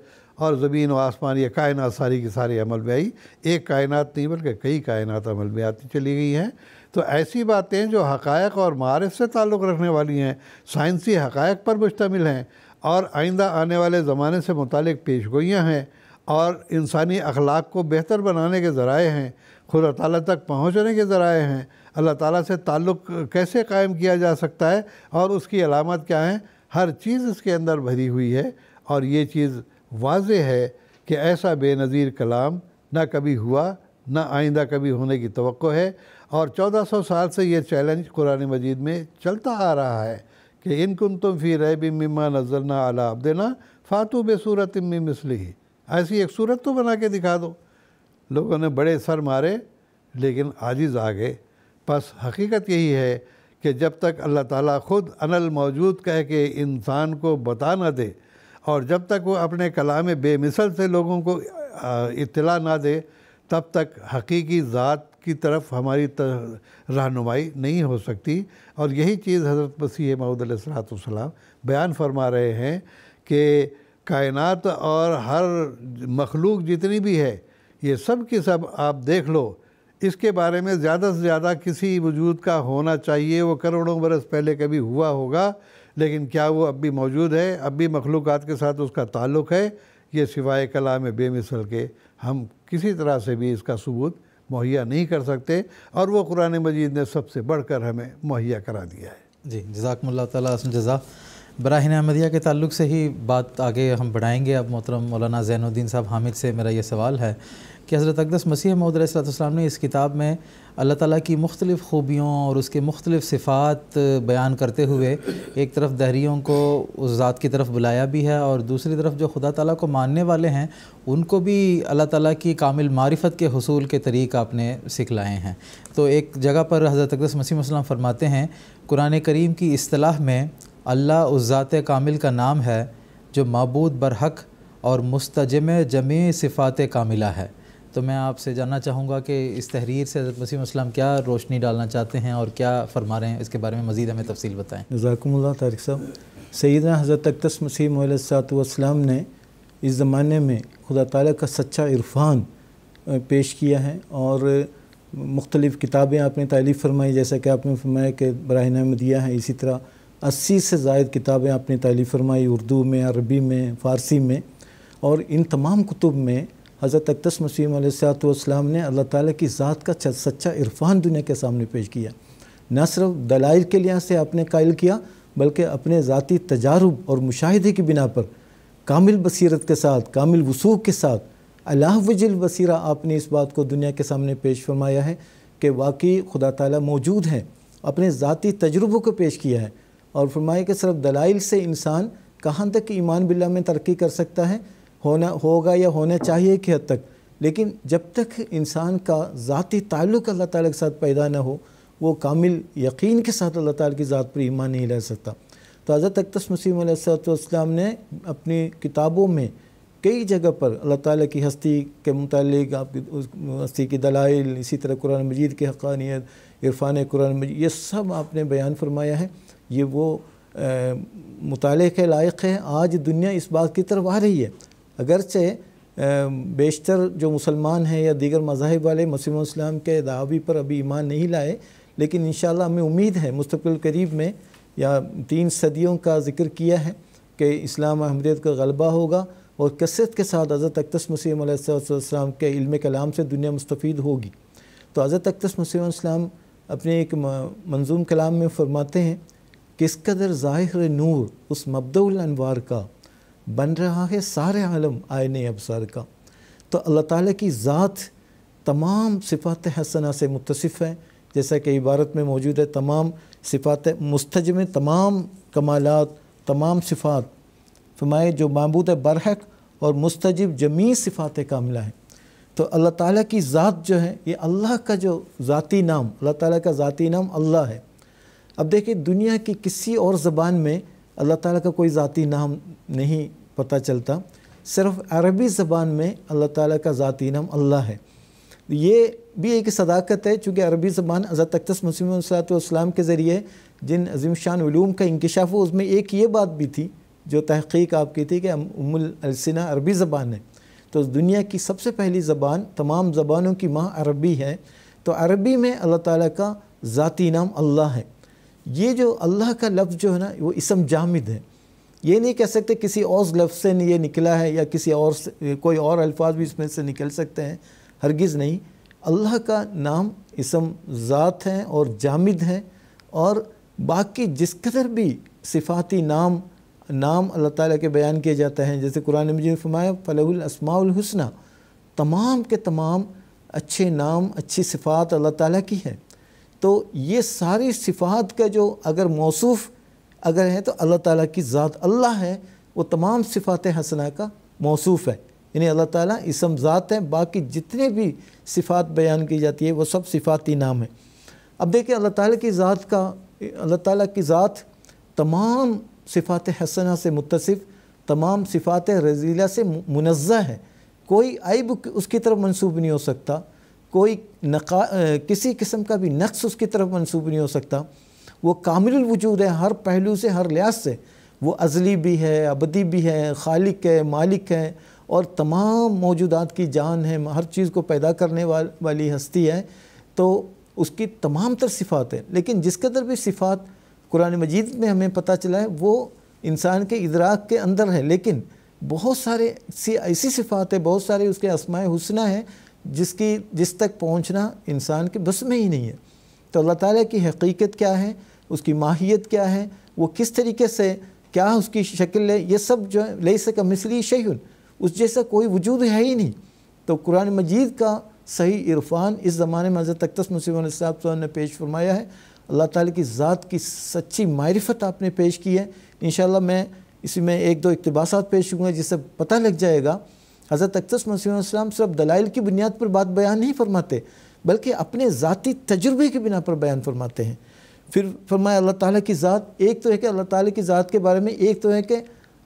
[SPEAKER 2] और ज़मीन व आसमान ये कायनात सारी की सारी अमल में आई एक कायनात नहीं बल्कि कई कायनात अमल में आती चली गई हैं तो ऐसी बातें जो हकायक और मारफ से ताल्लुक़ रखने वाली हैं साइंसी हकायक पर मुश्तमिल हैं और आइंदा आने वाले ज़माने से मुतल पेशगोयाँ हैं और इंसानी अखलाक को बेहतर बनाने के ज़राए हैं खुदा तक पहुँचने के ज़राए हैं अल्लाह ताला से ताल्लुक़ कैसे कायम किया जा सकता है और उसकी अलामत क्या है हर चीज़ इसके अंदर भरी हुई है और ये चीज़ वाज है कि ऐसा बेनज़ीर कलाम ना कभी हुआ ना आइंदा कभी होने की तो है और 1400 साल से ये चैलेंज कुरान मजीद में चलता आ रहा है कि इन कुन तुम फ़ी रैब मम्मा नजरना आला अब्दना फ़ातू बेसूरत इमी मिसली ऐसी एक सूरत तो बना के दिखा दो लोगों ने बड़े सर मारे लेकिन आजिज़ आ गए बस हकीकत यही है कि जब तक अल्लाह ताला ख़ुद अनल मौजूद कह के इंसान को बता ना दे और जब तक वो अपने कलाम बेमिसल से लोगों को इतला ना दे तब तक हकीकी ज़ात की तरफ हमारी रहनुमाई नहीं हो सकती और यही चीज़ हज़रत मसीह महूदलाम बयान फरमा रहे हैं कि कायनात और हर मखलूक जितनी भी है ये सब की सब आप देख लो इसके बारे में ज़्यादा से ज़्यादा किसी वजूद का होना चाहिए वो करोड़ों बरस पहले कभी हुआ होगा लेकिन क्या वो अब भी मौजूद है अब भी मखलूक के साथ उसका ताल्लुक़ है ये सिवाय कला में बेमिसल के हम किसी तरह से भी इसका सबूत मुहैया नहीं कर सकते और वो कुरान मजीद ने सबसे बढ़कर हमें मुहैया करा दिया है जी जजाकमल्ला तजा बरहन
[SPEAKER 1] अहमदिया के तल्ल से ही बात आगे हम बढ़ाएंगे अब मोहतरम मौलाना जैनुद्दीन साहब हामिद से मेरा ये सवाल है कि हज़रत अकदस मसीह महदलाम ने इस किताब में अल्लाह ताला की मुख्तलिफ़ ख़ूबियों और उसके मुख्तलिफ़ सिफ़ात बयान करते हुए एक तरफ दहरीों को उस ज़ात की तरफ बुलाया भी है और दूसरी तरफ जो खुदा ताला को मानने वाले हैं उनको भी अल्लाह ताला की कामिल मारिफत के हसूल के तरीक़ आपने सिखलाए हैं तो एक जगह पर हज़रत अकदस मसीह फरमाते हैं कुरान करीम की असलाह में अल्लाह उस ज़ात कामिल का नाम है जो मबूद बरहक और मुस्तजम जमी सिफ़ात कामिला है तो मैं आपसे जानना चाहूँगा कि इस तहरीर से हज़रत वसीम असलम क्या रोशनी डालना चाहते हैं और क्या फरमा रहे हैं इसके बारे में मज़ीद हमें तफसील बताएँ
[SPEAKER 3] जजाकम्ला तारिक साहब सईद हज़रत अकदस मसीम सातम ने इस ज़माने में खुदा ताली का सच्चा इरफान पेश किया है और मुख्तलिफ़ किताबें आपने तालीफ़ फरमाई जैसा कि आपने फरमाया कि बरह नाम दिया है इसी तरह अस्सी से जायद किताबें आपने तालीफ़ फरमाई उर्दू में अरबी में फ़ारसी में और इन तमाम कुतुब में हज़रत अक्तस मसीम ने अल्लाह ताली की ज़ात का सच्चा इरफान दुनिया के सामने पेश किया न सिर्फ दलाइल के लिहाज से आपने कायल किया बल्कि अपने ज़ाती तजारब और मुशाहे की बिना पर कामिल बसीरत के साथ कामिल वसूख के साथ अल्लाह वजिल बसीरा आपने इस बात को दुनिया के सामने पेश फरमाया है कि वाकई खुदा तला मौजूद हैं अपने ज़ाती तजुर्बों को पेश किया है और फरमाया कि सिर्फ दलाइल से इंसान कहाँ तक ईमान बिल्ला में तरक्की कर सकता है होना होगा या होना चाहिए कि हद तक लेकिन जब तक इंसान का ज़ाती ताल्लुक अल्लाह ताला के साथ पैदा ना हो वो कामिल यकीन के साथ अल्लाह ताला की ज़ात पर ईमान नहीं रह सकता तो हज़रत अक्तस मसीम ने अपनी किताबों में कई जगह पर अल्लाह ताला की हस्ती के मुतल आपकी हस्ती की दलाइल इसी तरह कुरान मजीद की हकानियत इरफान कुरान मजीद ये सब आपने बयान फरमाया है ये वो मुताले के लायक है आज दुनिया इस बात की तरफ आ रही है अगरचे बेशतर जो मुसलमान हैं या दीगर मजाहब वाले मसीम इस्लाम के दावी पर अभी ईमान नहीं लाए लेकिन इन हमें उम्मीद है मुस्तबिल करीब में या तीन सदियों का जिक्र किया है कि इस्लाम अहमदियत का गलबा होगा और कसरत के साथ हज़रत अक्तस मसीम अलैहिस्सलाम के इल्म कलाम से दुनिया मुस्तफ़ होगी तो हज़रत अक्तस मसीम इस्लाम अपने एक मंजूम कलाम में फरमाते हैं किस कदर ज़ाहिर नूर उस मबदुल का बन रहा है सारे आलम आयने अबसार का तो अल्लाह ताला की ज़ात तमाम सिफात हसना से मुतसिफ़ है जैसा कि इबारत में मौजूद है तमाम सिफात मुस्तज में तमाम कमालत तमाम सिफात फमाए जो मबूद बरहक और मुस्तजब जमी सिफात कामिला है तो अल्लाह ताला की ज़ात जो है ये अल्लाह का जो ज़ाती नाम अल्लाह ताला का ज़ाती नाम अल्लाह है अब देखिए दुनिया की किसी और ज़बान में अल्लाह ताला का कोई ज़ाती नाम नहीं पता चलता सिर्फ अरबी ज़बान में अल्लाह ताला का ज़ाती नाम अल्लाह है ये भी एक सदाकत है चूँकि अरबी ज़बान हज़रत अक्तस मुसलम के ज़रिए जिन अजीम शान वलूम का इंकशाफ हो उसमें एक ये बात भी थी जो तहकीक आपकी थी कि उमुलसिना अरबी ज़बान है तो दुनिया की सबसे पहली ज़बान तमाम ज़बानों की माँ अरबी है तो अरबी में अल्लाह ताला का ज़ाती नाम अल्लाह है ये जो अल्लाह का लफ्ज़ जो है ना वो इसम जामिद है ये नहीं कह सकते किसी और लफ्ज़ से ये निकला है या किसी और कोई और अल्फाज भी इसमें से निकल सकते हैं हरगिज़ नहीं अल्लाह का नाम इसम ज़ात हैं और जामिद हैं और बाकी जिस कदर भी सिफाती नाम नाम अल्लाह ताला के बयान किए जाते हैं जैसे कुरान मजीद फरमाया फ़लहुलसमाउलहसना तमाम के तमाम अच्छे नाम अच्छी सिफ़ात अल्लाह ताला की है तो ये सारी सिफ़ात का जो अगर मौसूफ़ अगर है तो अल्लाह ताला की ज़ात अल्लाह है वो तमाम सिफ़ात हसना का मौसूफ़ है यानी अल्लाह ताला इसम ज़ात है बाकी जितने भी सिफ़ात बयान की जाती है वो सब सिफ़ाती नाम है अब देखिए अल्लाह ताला की ज़ात का अल्लाह ताला की ज़ात तमाम सिफ़ात हसना से मुतसिफ़ तमाम सिफ़ात रजीला से मुनजा है कोई आईब उसकी तरफ मनसूब नहीं हो सकता कोई नका किसी किस्म का भी नक्स उसकी तरफ मनसूब नहीं हो सकता वो कामिल वजूद है हर पहलू से हर लिहाज से वो अजली भी है अबदी भी है खालिक है मालिक है और तमाम मौजूदात की जान है हर चीज़ को पैदा करने वाली हस्ती है तो उसकी तमाम तर सिफ़ात है लेकिन जिस कदर भी सिफ़ात कुरान मजीद में हमें पता चला है वो इंसान के इदराक के अंदर है लेकिन बहुत सारे सी ऐसी सिफ़ात है बहुत सारे उसके असमाय हुसना है जिसकी जिस तक पहुंचना इंसान के बस में ही नहीं है तो अल्लाह ताला की हकीकत क्या है उसकी माहियत क्या है वो किस तरीके से क्या उसकी शक्ल है ये सब जो है ले सका मिसली शैन उस जैसा कोई वजूद है ही नहीं तो कुरान मजीद का सही इरफान इस ज़माने में हज़रत तख्तस मुसीब ने पेश फरमाया है अल्लाह ताली की ज़ात की सच्ची मारफत आपने पेश की है इन मैं इसी में एक दो इकतबास पेश हुए जिससे पता लग जाएगा हज़रत अक्सर मसीम सिर्फ दलाइल की बुनियाद पर बात बयान नहीं फरमाते बल्कि अपने ज़ाती तजुर्बे के बिना पर बयान फरमाते हैं फिर फरमाया अल्लाह ताला की ज़ात एक तो है कि अल्लाह ताला की ज़ात के बारे में एक तो है कि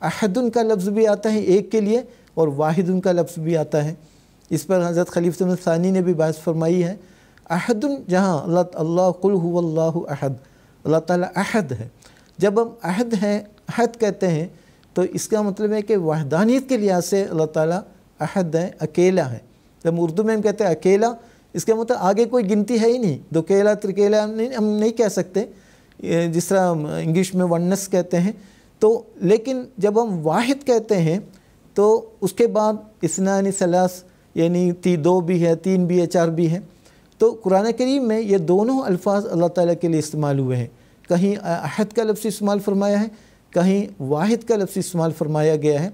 [SPEAKER 3] अहद का लफ्ज़ भी आता है एक के लिए और वाहिदन का लफ्ज़ भी आता है इस पर हज़रत खलीफ सानी ने भी बात फरमाई है अहदन जहाँ अल्लाह अल्लाह अहद अल्लाह ताला अहद है जब हम अहद हैं अहद कहते हैं तो इसका मतलब है कि वाहदानियत के लिहाज से अल्लाह ताला अहद है अकेला है जब उर्दू में हम कहते हैं अकेला इसका मतलब आगे कोई गिनती है ही नहीं दो केला त्रिकेला हम नहीं हम नहीं कह सकते जिस तरह इंग्लिश में वननेस कहते हैं तो लेकिन जब हम वाहिद कहते हैं तो उसके बाद यानी सलास यानी ती दो भी है तीन भी है चार भी है तो कुरान करीम में ये दोनों अल्फाज अल्लाह ताला के लिए इस्तेमाल हुए हैं कहीं अहद का लफ्ज़ इस्तेमाल फरमाया है कहीं वाहिद का लफ्ज़ इस्तेमाल फरमाया गया है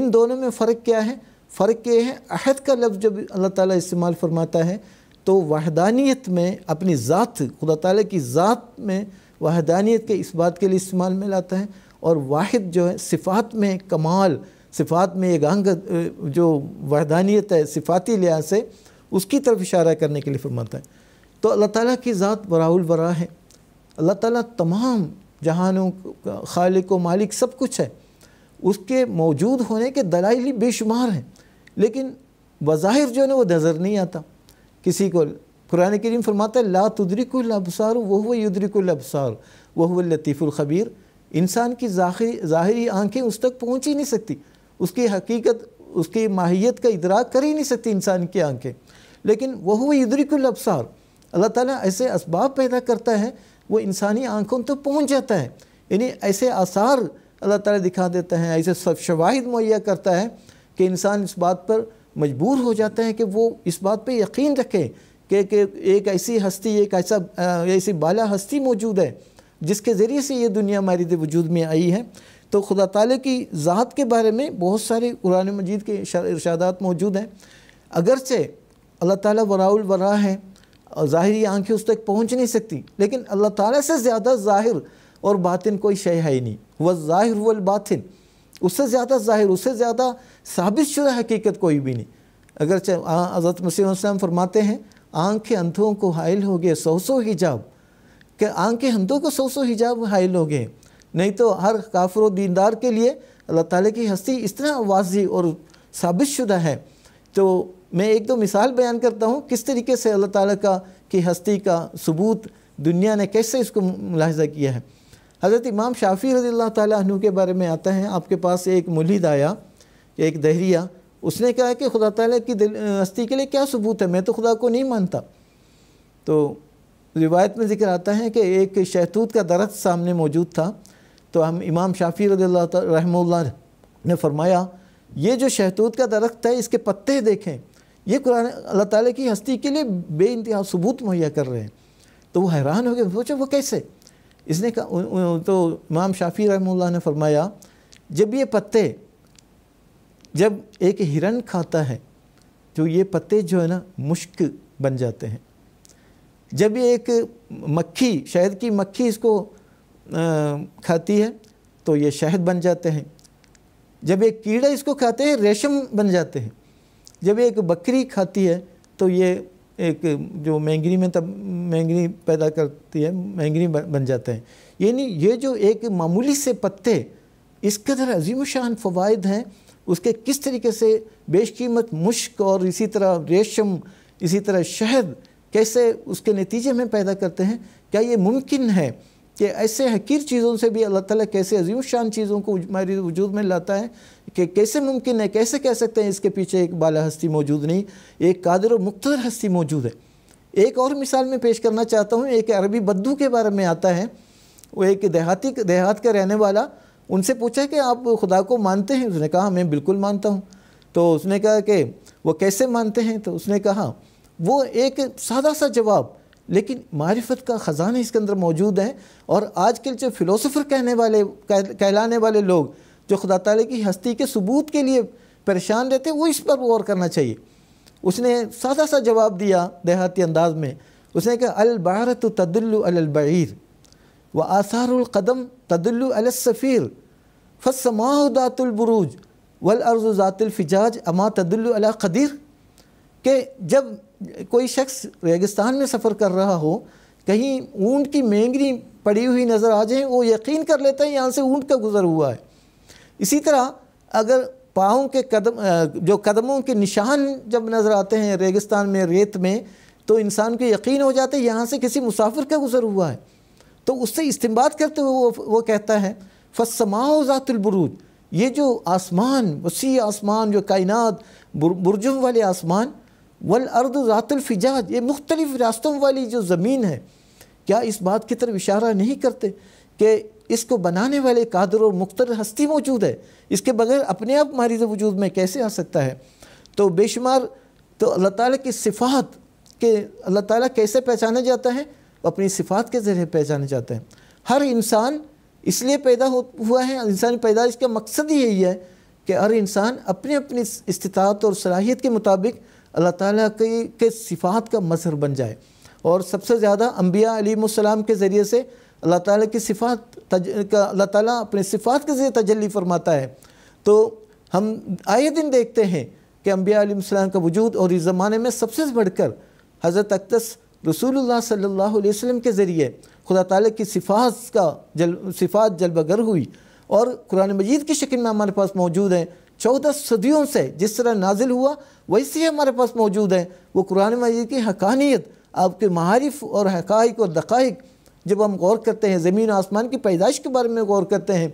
[SPEAKER 3] इन दोनों में फ़र्क क्या है फ़र्क ये है अहद का लफ्ज़ जब अल्लाह ताला इस्तेमाल फरमाता है तो वहदानियत में अपनी ज़ात खुदा ताली की ज़ात में वहदानियत के इस बात के लिए इस्तेमाल में लाता है और वाहिद जो है सिफात में कमाल सिफात में एक अंग जो वहदानियत है सिफाती लिहाज से उसकी तरफ इशारा करने के लिए फरमाता है तो अल्लाह ताली की ज़ात बराउल बरा है अल्लाह ताली तमाम जहानों खालिक व मालिक सब कुछ है उसके मौजूद होने के दलाइली बेशुमार हैं लेकिन बज़ाहिर जो है ना वो नज़र नहीं आता किसी को कुरान करीम फरमाता है ला तुदरिकुलबसार वह लबसार वह लतीफ़ुलखबीर इंसान की ज़ाहरी आँखें उस तक पहुँच ही नहीं सकती उसकी हकीकत उसकी माहियत का इदराक कर ही नहीं सकती इंसान की आँखें लेकिन वह लबसार अल्लाह ताला ऐसे इसबाब पैदा करता है वो इंसानी आँखों तक तो पहुँच जाता है यानी ऐसे आसार अल्लाह ताला दिखा देता है ऐसे सब शवाहिद मुहैया करता है कि इंसान इस बात पर मजबूर हो जाते हैं कि वो इस बात पे यकीन रखें कि, एक ऐसी हस्ती एक ऐसा ऐसी बाला हस्ती मौजूद है जिसके ज़रिए से ये दुनिया मारद वजूद में आई है तो खुदा ताली की ज़ात के बारे में बहुत सारे कुरान मजीद के इर्शादात मौजूद हैं अगरचे अल्लाह ताली वराउल वरा हैं और ज़ाहरी आंखें उस तक पहुँच नहीं सकती लेकिन अल्लाह ताली से ज़्यादा ज़ाहिर और बातिन कोई शय है ही नहीं वह ज़ाहिर वल बातिन उससे ज़्यादा ज़ाहिर उससे ज़्यादा साबित शुदा हकीकत कोई भी नहीं अगर हज़रत मसीम फरमाते हैं आँख के अंधों को हायल हो गए सौ सौ हिजाब के आँख के अंधों को सौ सौ हिजाब हायल हो गए नहीं तो हर काफर दीनदार के लिए अल्लाह ताली की हस्ती इस तरह वाजी और साबित शुदा है तो मैं एक दो मिसाल बयान करता हूँ किस तरीके से अल्लाह ताली का की हस्ती का सबूत दुनिया ने कैसे इसको मुलाहजा किया है हज़रत इमाम शाफ़ी रज़ी तु के बारे में आता है आपके पास एक मुलिद आया एक दहरिया उसने कहा कि खुदा ताला की हस्ती के लिए क्या सबूत है मैं तो खुदा को नहीं मानता तो रिवायत में ज़िक्र आता है कि एक शहतूत का दरख्त सामने मौजूद था तो हम इमाम शाफ़ी रहम ने फरमाया ये जो शहतूत का दरख्त है इसके पत्ते देखें ये कुरान अल्लाह ताली की हस्ती के लिए बे सबूत मुहैया कर रहे हैं तो वो हैरान हो गए सोचो वो कैसे इसने कहा तो इमाम शाफी रहमुल्लाह ने फरमाया जब ये पत्ते जब एक हिरन खाता है तो ये पत्ते जो है ना मुश्क बन जाते हैं जब ये एक मक्खी शहद की मक्खी इसको खाती है तो ये शहद बन जाते हैं जब एक कीड़े इसको खाते हैं रेशम बन जाते हैं जब एक बकरी खाती है तो ये एक जो मैंगनी में तब मैंगनी पैदा करती है मैंगनी बन जाते हैं यानी ये जो एक मामूली से पत्ते इस कदर अजीम शान फ़वाद हैं उसके किस तरीके से बेशकीमत मुश्क और इसी तरह रेशम इसी तरह शहद कैसे उसके नतीजे में पैदा करते हैं क्या ये मुमकिन है कि ऐसे हकीर चीज़ों से भी अल्लाह ताला कैसे अजीम शान चीज़ों को वजूद में लाता है कि कैसे मुमकिन है कैसे कह सकते हैं इसके पीछे एक बाला हस्ती मौजूद नहीं एक कादिर और मुख्तर हस्ती मौजूद है एक और मिसाल में पेश करना चाहता हूँ एक अरबी बद्दू के बारे में आता है वो एक देहाती देहात का रहने वाला उनसे पूछा कि आप खुदा को मानते हैं उसने कहा मैं बिल्कुल मानता हूँ तो उसने कहा कि वो कैसे मानते हैं तो उसने कहा वो एक सादा सा जवाब लेकिन मारिफत का ख़जाना इसके अंदर मौजूद है और आजकल जो फ़िलोसफ़र कहने वाले कह, कहलाने वाले लोग जो खुदा ताली की हस्ती के सबूत के लिए परेशान रहते वो इस पर गौर करना चाहिए उसने सादा सा जवाब दिया देहाती अंदाज में उसने कहा अलबारत तदुल्लबीर व आसारकदम तदुल्लसफ़ीर फ़समादातुलबरूज वल अर्ज़ातुलफ़िजाज अमा तदुल्ल के जब कोई शख्स रेगिस्तान में सफ़र कर रहा हो कहीं ऊँट की मेंगनी पड़ी हुई नज़र आ जाए वो यकीन कर लेता है यहाँ से ऊँट का गुज़र हुआ है इसी तरह अगर पाँव के कदम जो कदमों के निशान जब नज़र आते हैं रेगिस्तान में रेत में तो इंसान को यकीन हो जाता है यहाँ से किसी मुसाफिर का गुज़र हुआ है तो उससे इस्तेमाल करते हुए वो वो कहता है फसमाओ ज़ातुलबरूद ये जो आसमान वसी आसमान जो कायनात बुरजुम वाले आसमान वल अर्द ज़ातुलफिजाज ये मुख्तलिफ़ रास्तों वाली जो ज़मीन है क्या इस बात की तरफ इशारा नहीं करते कि इसको बनाने वाले कादर और मुख्तर हस्ती मौजूद है इसके बगैर अपने आप मारिज वजूद में कैसे आ सकता है तो बेशुमार तो अल्लाह ताला की सिफात के अल्लाह ताला कैसे पहचाना जाता है अपनी सिफात के ज़रिए पहचाने जाते हैं हर इंसान इसलिए पैदा हो हुआ है इंसानी पैदाइश का मकसद ही यही है कि हर इंसान अपने अपनी इस्तात और सलाहियत के मुताबिक अल्लाह ताला के के सिफात का मजहर बन जाए और सबसे ज़्यादा अम्बिया अलीम के ज़रिए से अल्लाह ताला की सिफात का अल्लाह ताला अपने सिफात के ज़रिए तजली फरमाता है तो हम आए दिन देखते हैं कि अम्बिया का वजूद और इस ज़माने में सबसे बढ़कर हज़रत अक्तस रसूलुल्लाह सल्लल्लाहु अलैहि वसल्लम के ज़रिए खुदा ताला की सिफात का जल सिफात जलबगर हुई और कुरान मजीद की शक्ल में हमारे पास मौजूद हैं चौदह सदियों से जिस तरह नाजिल हुआ वैसे ही हमारे पास मौजूद हैं वो कुरान मजीद की हकानियत आपके महारिफ और हकाइक और दकाइक जब हम गौर करते हैं ज़मीन आसमान की पैदाइश के बारे में गौर करते हैं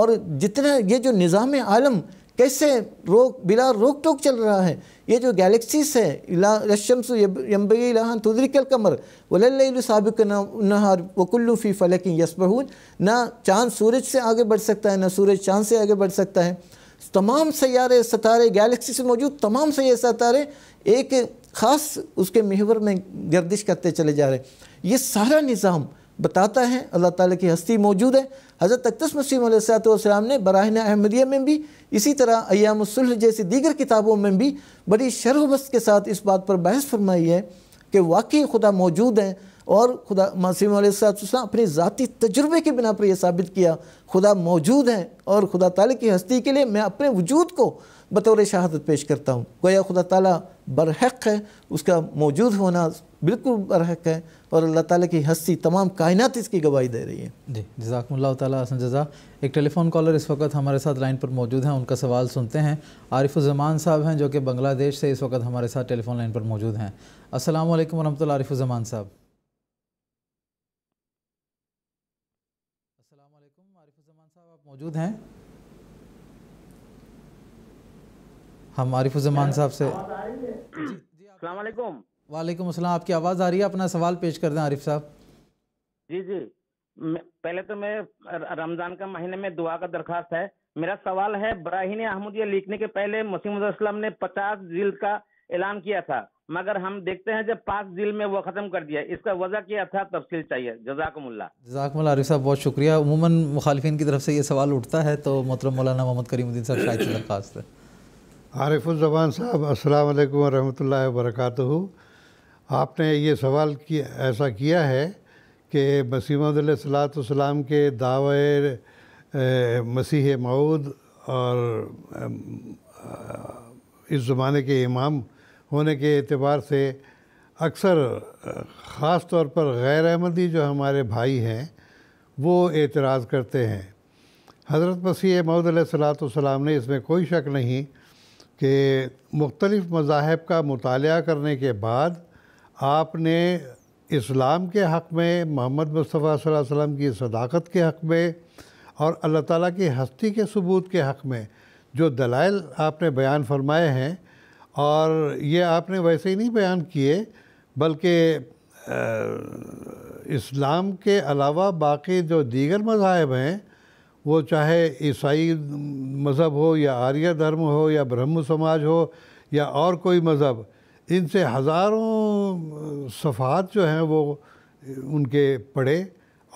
[SPEAKER 3] और जितना ये जो निज़ाम आलम कैसे रोक बिला रोक टोक चल रहा है ये जो गैलेक्सीस है शमसबीलान तुदरिकल कमर वलसाबिक नहार फ़लक यस यसबहून ना चांद सूरज से आगे बढ़ सकता है ना सूरज चांद से आगे बढ़ सकता है तमाम सैारे सतारे गैलेक्सी से मौजूद तमाम सैर सतारे एक ख़ास उसके महवर में गर्दिश करते चले जा रहे ये सारा निज़ाम बताता है अल्लाह ताला की हस्ती मौजूद है हज़रत तख्तस मसीम ने बराहन अहमदिया में भी इसी तरह अयामसुल जैसी दीगर किताबों में भी बड़ी शरबस्त के साथ इस बात पर बहस फरमाई है कि वाकई खुदा मौजूद हैं और खुदा मसीम अपने ज़ाती तजुर्बे के बिना पर यह साबित किया खुदा मौजूद हैं और खुदा ताली की हस्ती के लिए मैं अपने वजूद को बतौर शहादत पेश करता हूँ गोया खुदा ताली बरहक है उसका मौजूद होना बिल्कुल बरहक है और अल्लाह ताला की हस्ती तमाम कायनात इसकी गवाही
[SPEAKER 1] दे रही है जी जजाकम्ला तसन जजा एक टेलीफोन कॉलर इस वक्त हमारे साथ लाइन पर मौजूद हैं उनका सवाल सुनते हैं आरिफुलज़मान साहब हैं जो कि बंग्लादेश से इस वक्त हमारे साथ टेलीफोन लाइन पर मौजूद हैं असल वालेकुम आरिफुज़मान आरिफुलज़मान साहब अस्सलाम वालेकुम आरिफुलज़मान साहब आप मौजूद हैं हम जी, साहब से जी जी वालेकुम अस्सलाम आपकी आवाज़ आ रही है अपना सवाल पेश कर दें आरिफ साहब
[SPEAKER 3] जी जी पहले तो मैं रमज़ान का महीने में दुआ का दरखास्त है मेरा सवाल है ब्राहिन ये लिखने के पहले मसीम ने पचास जिल्द का ऐलान किया था मगर हम देखते हैं जब पाँच जिल में वो ख़त्म कर दिया इसका वजह क्या था तफसील चाहिए जजाकमल्ला
[SPEAKER 1] जजाकमल आरिफ साहब बहुत शुक्रिया उमूमन मुखालफिन की तरफ से ये सवाल उठता है तो मोहतरम मौलाना मोहम्मद करीमुद्दीन साहब शायद दरखास्त है
[SPEAKER 2] आरिफुलजबान साहब असल वरहमल वर्का आपने ये सवाल किया ऐसा किया है कि मसीमद सलाम के दावे मसीह मऊद और इस ज़माने के इमाम होने के अतबार से अक्सर ख़ास तौर पर गैर अहमदी जो हमारे भाई हैं वो एतराज़ करते हैं हज़रत मसीह मऊद सलाम ने इसमें कोई शक नहीं कि मुख्तलफ़ मज़ाहब का मताल करने के बाद आपने इस्लाम के हक़ में मोहम्मद मुस्तफ़ा वसम की सदाकत के हक़ में और अल्लाह ताला की हस्ती के सबूत के हक़ में जो दलाइल आपने बयान फरमाए हैं और ये आपने वैसे ही नहीं बयान किए बल्कि इस्लाम के अलावा बाकी जो दीगर मज़ाहब हैं वो चाहे ईसाई मज़हब हो या आर्य धर्म हो या ब्रह्म समाज हो या और कोई मज़हब इनसे हज़ारों सफ़ात जो हैं वो उनके पढ़े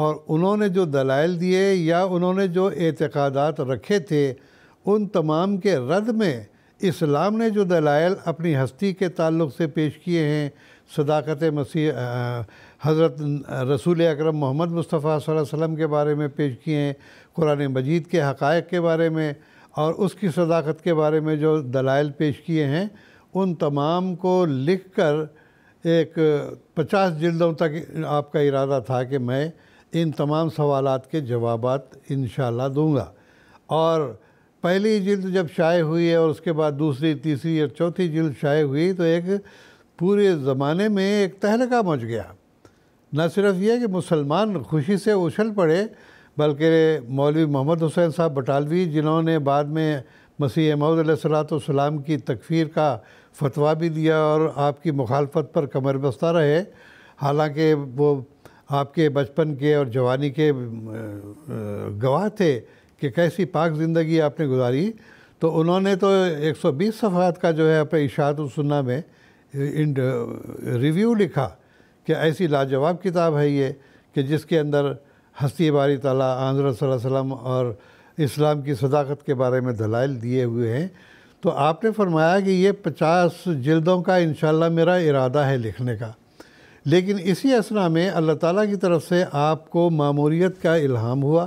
[SPEAKER 2] और उन्होंने जो दलाइल दिए या उन्होंने जो एतकादात रखे थे उन तमाम के रद में इस्लाम ने जो दलाइल अपनी हस्ती के ताल्लुक से पेश किए हैं सदाकत मसीह हज़रत रसूल अकरम मोहम्मद मुस्तफ़ा वसम के बारे में पेश किए हैं कुरान मजीद के हक़ के बारे में और उसकी सदाकत के बारे में जो दलाइल पेश किए हैं उन तमाम को लिख कर एक पचास जिल्दों तक आपका इरादा था कि मैं इन तमाम सवाल के जवाब इन दूंगा और पहली जिल्द जब शाये हुई है और उसके बाद दूसरी तीसरी और चौथी जिल्द शाये हुई तो एक पूरे ज़माने में एक तहलका मच गया न सिर्फ ये कि मुसलमान खुशी से उछल पड़े बल्कि मौलवी मोहम्मद हुसैन साहब बटालवी जिन्होंने बाद में मसीह सलाम की तकफीर का फतवा भी दिया और आपकी मुखालफत पर कमर बस्ता रहे हालांकि वो आपके बचपन के और जवानी के गवाह थे कि कैसी पाक ज़िंदगी आपने गुजारी तो उन्होंने तो 120 सफ़ात का जो है अपने इशात सुन्ना में इन रिव्यू लिखा कि ऐसी लाजवाब किताब है ये कि जिसके अंदर हस्ती बारी तला आंध्र वसल्लम और इस्लाम की सदाकत के बारे में दलाइल दिए हुए हैं तो आपने फरमाया कि ये पचास जल्दों का इन मेरा इरादा है लिखने का लेकिन इसी असना में अल्लाह ताला की तरफ से आपको मामूरीत का इल्हाम हुआ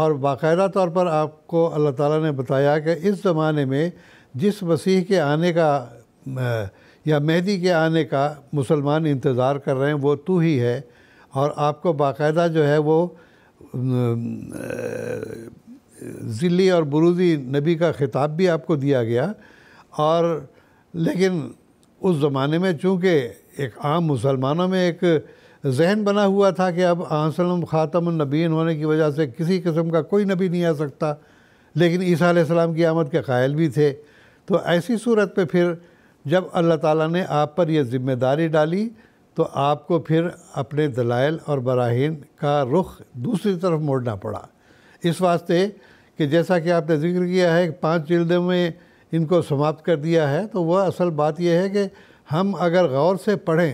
[SPEAKER 2] और बाकायदा तौर पर आपको अल्लाह ताला ने बताया कि इस ज़माने में जिस मसीह के आने का या मेहदी के आने का मुसलमान इंतज़ार कर रहे हैं वो तू ही है और आपको बाकायदा जो है वो ज़िली और बरूज़ी नबी का ख़िताब भी आपको दिया गया और लेकिन उस ज़माने में चूँकि एक आम मुसलमानों में एक जहन बना हुआ था कि अब आसलम ख़ातम नबीन होने की वजह से किसी किस्म का कोई नबी नहीं आ सकता लेकिन ईसा की आमद के कायल भी थे तो ऐसी सूरत पे फिर जब अल्लाह ताला ने आप पर यह ज़िम्मेदारी डाली तो आपको फिर अपने दलाइल और बराहन का रुख दूसरी तरफ मोड़ना पड़ा इस वास्ते कि जैसा कि आपने जिक्र किया है पांच जिल्दों में इनको समाप्त कर दिया है तो वह असल बात यह है कि हम अगर गौर से पढ़ें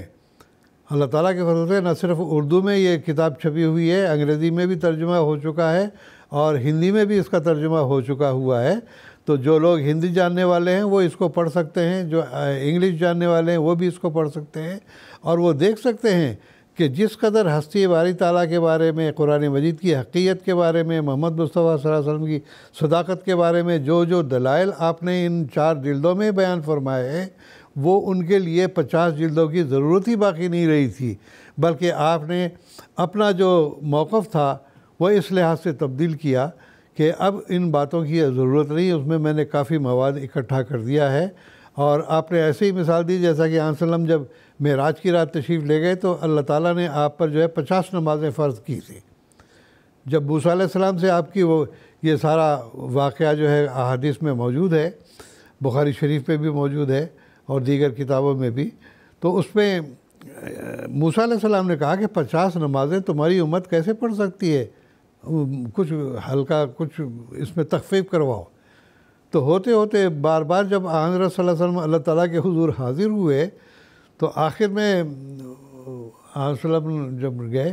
[SPEAKER 2] अल्लाह ताला के फजल से न सिर्फ उर्दू में ये किताब छपी हुई है अंग्रेज़ी में भी तर्जुमा हो चुका है और हिंदी में भी इसका तर्जुमा हो चुका हुआ है तो जो लोग हिंदी जानने वाले हैं वो इसको पढ़ सकते हैं जो इंग्लिश जानने वाले हैं वो भी इसको पढ़ सकते हैं और वो देख सकते हैं कि जिस कदर हस्ती बारी ताला के बारे में कुरान मजीद की हकीयत के बारे में मोहम्मद मुस्तफ़ा वसल्लम की सदाकत के बारे में जो जो दलाइल आपने इन चार जल्दों में बयान फरमाए हैं वो उनके लिए पचास जल्दों की ज़रूरत ही बाकी नहीं रही थी बल्कि आपने अपना जो मौक़ था वह इस लिहाज से तब्दील किया कि अब इन बातों की ज़रूरत नहीं उसमें मैंने काफ़ी मवाद इकट्ठा कर दिया है और आपने ऐसे ही मिसाल दी जैसा कि आंसलम जब मेराज की रात तशरीफ़ ले गए तो अल्लाह ताला ने आप पर जो है पचास नमाज़ें फ़र्ज की थी जब मूसा सलाम से आपकी वो ये सारा वाक़ जो है अहादीस में मौजूद है बुखारी शरीफ पर भी मौजूद है और दीगर किताबों में भी तो उसमें मूसा सलाम ने कहा कि पचास नमाज़ें तुम्हारी उम्मत कैसे पढ़ सकती है कुछ हल्का कुछ इसमें तखफीफ करवाओ तो होते होते बार बार जब आंध्र वसल्लम अल्लाह ताला के हुजूर हाज़िर हुए तो आखिर में आसलम जब गए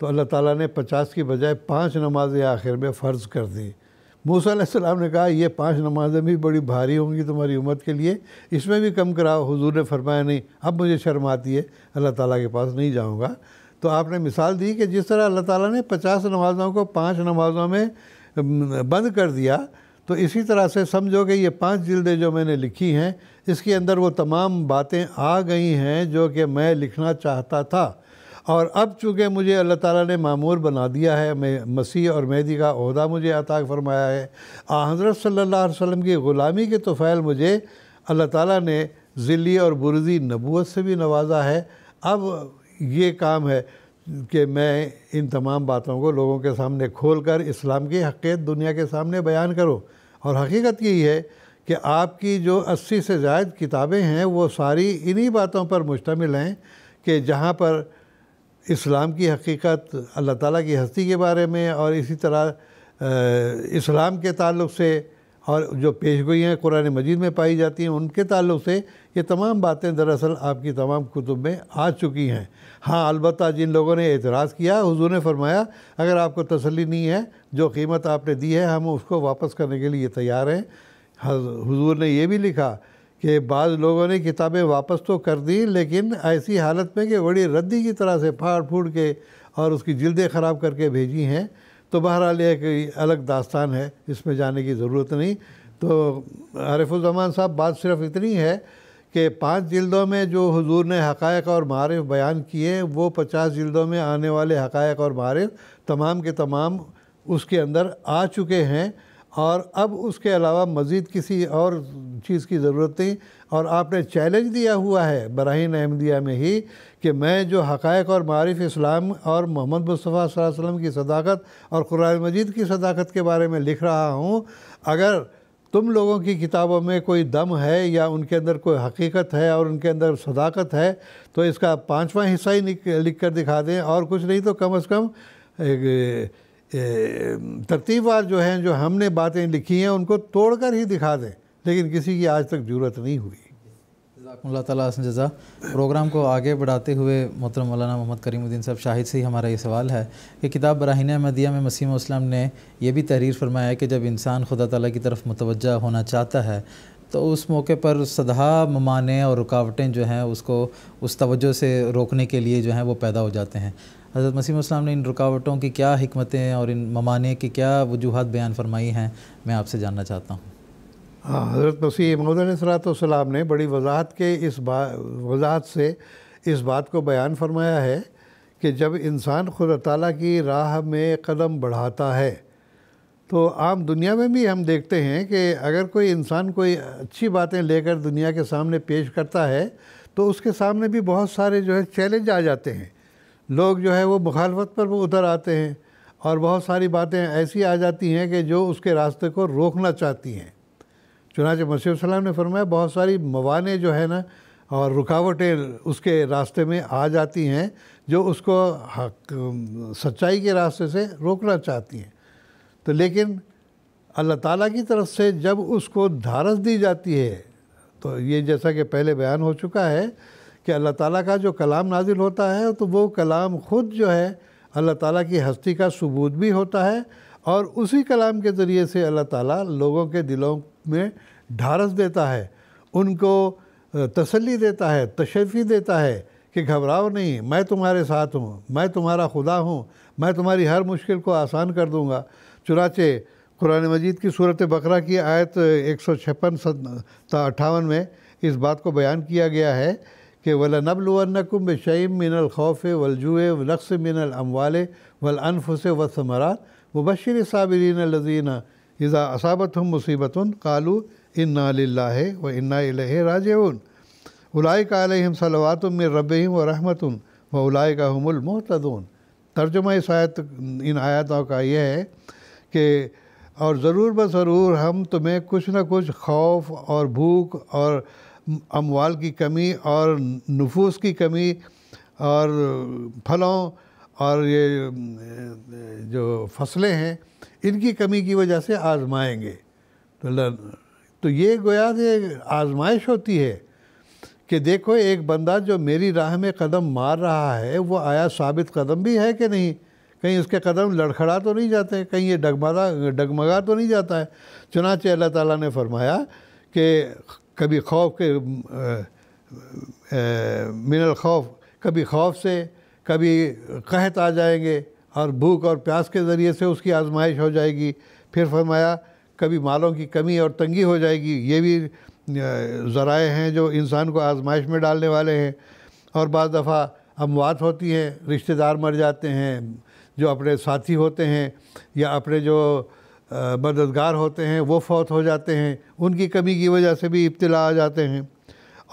[SPEAKER 2] तो अल्लाह ताला ने पचास की बजाय पाँच नमाजें आखिर में फ़र्ज़ कर दी मूसम ने कहा ये पांच नमाजें भी बड़ी भारी होंगी तुम्हारी उम्मत के लिए इसमें भी कम कराओ हुजूर ने फरमाया नहीं अब मुझे शर्म आती है अल्लाह ताला के पास नहीं जाऊंगा तो आपने मिसाल दी कि जिस तरह अल्लाह ताली ने पचास नमाजों को पाँच नमाजों में बंद कर दिया तो इसी तरह से समझो कि ये पांच जिल्दें जो मैंने लिखी हैं इसके अंदर वो तमाम बातें आ गई हैं जो कि मैं लिखना चाहता था और अब चूँकि मुझे अल्लाह ताला ने मामूर बना दिया है मैं मसीह और मेहदी का अहदा मुझे अता फरमाया है आ हज़रत सल्ला वसम की ग़ुलामी के तोफ़ैल मुझे अल्लाह ताली ने ज़िली और बुरजी नबूत से भी नवाजा है अब ये काम है कि मैं इन तमाम बातों को लोगों के सामने खोल कर इस्लाम की हकीकत दुनिया के सामने बयान करो और हकीकत यही है कि आपकी जो 80 से ज़ायद किताबें हैं वो सारी इन्हीं बातों पर मुश्तमिल हैं कि जहाँ पर इस्लाम की हकीकत अल्लाह ताला की हस्ती के बारे में और इसी तरह इस्लाम के ताल्लुक से और जो पेशगोइयाँ कुरान मजीद में पाई जाती हैं उनके ताल्लुक से ये तमाम बातें दरअसल आपकी तमाम कुतुब में आ चुकी हैं हाँ अलबत् जिन लोगों ने एतराज़ किया हुजूर ने फरमाया अगर आपको तसली नहीं है जो कीमत आपने दी है हम उसको वापस करने के लिए तैयार हैं हुजूर ने यह भी लिखा कि बाद लोगों ने किताबें वापस तो कर दी लेकिन ऐसी हालत में कि बड़ी रद्दी की तरह से फाड़ फूड़ के और उसकी जल्दें ख़राब करके भेजी हैं तो बहरहाल एक अलग दास्तान है इसमें जाने की ज़रूरत नहीं तो आरिफुलजमान साहब बात सिर्फ इतनी है कि पाँच जिल्दों में जो हुजूर ने हक़ और मारफ बयान किए वो पचास जिल्दों में आने वाले हक़ और मारफ तमाम के तमाम उसके अंदर आ चुके हैं और अब उसके अलावा मज़ीद किसी और चीज़ की ज़रूरत नहीं और आपने चैलेंज दिया हुआ है बरहन अहमदिया में ही कि मैं जो हक़ और मारफ़ इस्लाम और मोहम्मद मुस्तफ़ा वसम की सदाकत और कुरान मजीद की सदाकत के बारे में लिख रहा हूँ अगर तुम लोगों की किताबों में कोई दम है या उनके अंदर कोई हकीकत है और उनके अंदर सदाकत है तो इसका पाँचवा हिस्सा ही लिख कर दिखा दें और कुछ नहीं तो कम अज़ कम एक, तरतीबार जो हैं जो हमने बातें लिखी हैं उनको तोड़कर ही दिखा दें लेकिन किसी की आज तक जरूरत नहीं हुई अल्लाह ताला जजा प्रोग्राम
[SPEAKER 1] को आगे बढ़ाते हुए मोहतरम मौलाना मोहम्मद करीमुद्दीन साहब शाहिद से ही हमारा ये सवाल है कि किताब बराहिन अहमदिया में मसीम इस्लाम ने यह भी तहरीर फरमाया है कि जब इंसान खुदा तला की तरफ मुतवजह होना चाहता है तो उस मौके पर सदा ममाने और रुकावटें जो हैं उसको उस तवज्जो से रोकने के लिए जो हैं वो पैदा हो जाते हैं हज़रत मसीम ने इन रुकावटों की क्या हमतें और इन ममानिय की क्या वजूहत बयान फरमाई हैं मैं आपसे जानना चाहता हूँ
[SPEAKER 2] हाँ हज़रत मसीह मौदसलातम ने बड़ी वजाहत के इस बा वजाहत से इस बात को बयान फरमाया है कि जब इंसान खुद ताली की राह में कदम बढ़ाता है तो आम दुनिया में भी हम देखते हैं कि अगर कोई इंसान कोई अच्छी बातें लेकर दुनिया के सामने पेश करता है तो उसके सामने भी बहुत सारे जो है चैलेंज आ जाते हैं लोग जो है वो मुखालफत पर वो उतर आते हैं और बहुत सारी बातें ऐसी आ जाती हैं कि जो उसके रास्ते को रोकना चाहती हैं चुनाच मसीम ने फरमाया बहुत सारी मवाने जो है ना और रुकावटें उसके रास्ते में आ जाती हैं जो उसको हक, सच्चाई के रास्ते से रोकना चाहती हैं तो लेकिन अल्लाह ताला की तरफ से जब उसको धारस दी जाती है तो ये जैसा कि पहले बयान हो चुका है कि अल्लाह ताला का जो कलाम नाजिल होता है तो वो कलाम ख़ुद जो है अल्लाह ताला की हस्ती का सबूत भी होता है और उसी कलाम के ज़रिए से अल्लाह ताला लोगों के दिलों में ढारस देता है उनको तसल्ली देता है तशफ़ी देता है कि घबराओ नहीं मैं तुम्हारे साथ हूँ मैं तुम्हारा खुदा हूँ मैं तुम्हारी हर मुश्किल को आसान कर दूँगा चुनाचे कुरान मजीद की सूरत बकरा की आयत एक सौ छप्पन अट्ठावन में इस बात को बयान किया गया है कि वला नबलवनकुम बशैम मिनल खौफ वलजुए नक्स मिनल अमवाल वल अनफुस व समरात व बशर साबरीन लजीन इज़ा असाबत हम मुसीबत कालू इन्ना ला व इन्ना राज उलाय कालम में व रहमत व उलाय का हमल तर्जुमा इस आयत इन आयतों का यह है कि और ज़रूर ब ज़रूर हम तुम्हें कुछ ना कुछ खौफ और भूख और अमवाल की कमी और नफूस की कमी और फलों और ये जो फसलें हैं इनकी कमी की वजह से आजमाएंगे तो तो ये गोया से आजमाइश होती है कि देखो एक बंदा जो मेरी राह में कदम मार रहा है वो आया साबित कदम भी है कि नहीं कहीं उसके कदम लड़खड़ा तो नहीं जाते कहीं ये डगमगा डगमगा तो नहीं जाता है चुनाचे अल्लाह ताला ने फरमाया कि कभी खौफ के मिनल खौफ कभी खौफ से कभी कहत आ जाएंगे और भूख और प्यास के ज़रिए से उसकी आजमाइश हो जाएगी फिर फरमाया कभी मालों की कमी और तंगी हो जाएगी ये भी ज़राए हैं जो इंसान को आजमाइश में डालने वाले हैं और बज दफ़ा अमवात होती हैं रिश्तेदार मर जाते हैं जो अपने साथी होते हैं या अपने जो मददगार होते हैं वो फौत हो जाते हैं उनकी कमी की वजह से भी इब्तला आ जाते हैं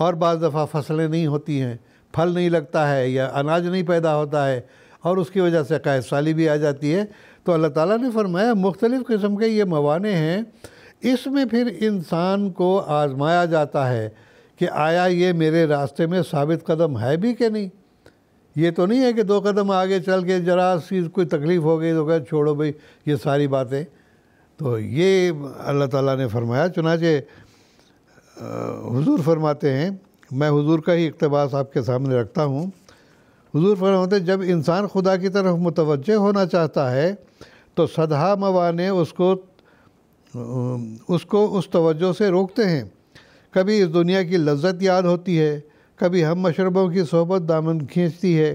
[SPEAKER 2] और बज़ दफ़ा फसलें नहीं होती हैं फल नहीं लगता है या अनाज नहीं पैदा होता है और उसकी वजह से कैद साली भी आ जाती है तो अल्लाह ताला ने फरमाया मुख्तलिफ़ किस्म के ये मवाने हैं इसमें फिर इंसान को आजमाया जाता है कि आया ये मेरे रास्ते में साबित कदम है भी कि नहीं ये तो नहीं है कि दो कदम आगे चल के ज़रा सी कोई तकलीफ़ हो गई तो कह छोड़ो भाई ये सारी बातें तो ये अल्लाह ताला ने फरमाया चुनाचे हुजूर फरमाते हैं मैं हुजूर का ही इकतबास आपके सामने रखता हूँ हुजूर फरमाते हैं जब इंसान खुदा की तरफ मुतवजह होना चाहता है तो सदा मवाने उसको उसको उस तवज्जो से रोकते हैं कभी इस दुनिया की लज्जत याद होती है कभी हम मशरबों की सोहबत दामन खींचती है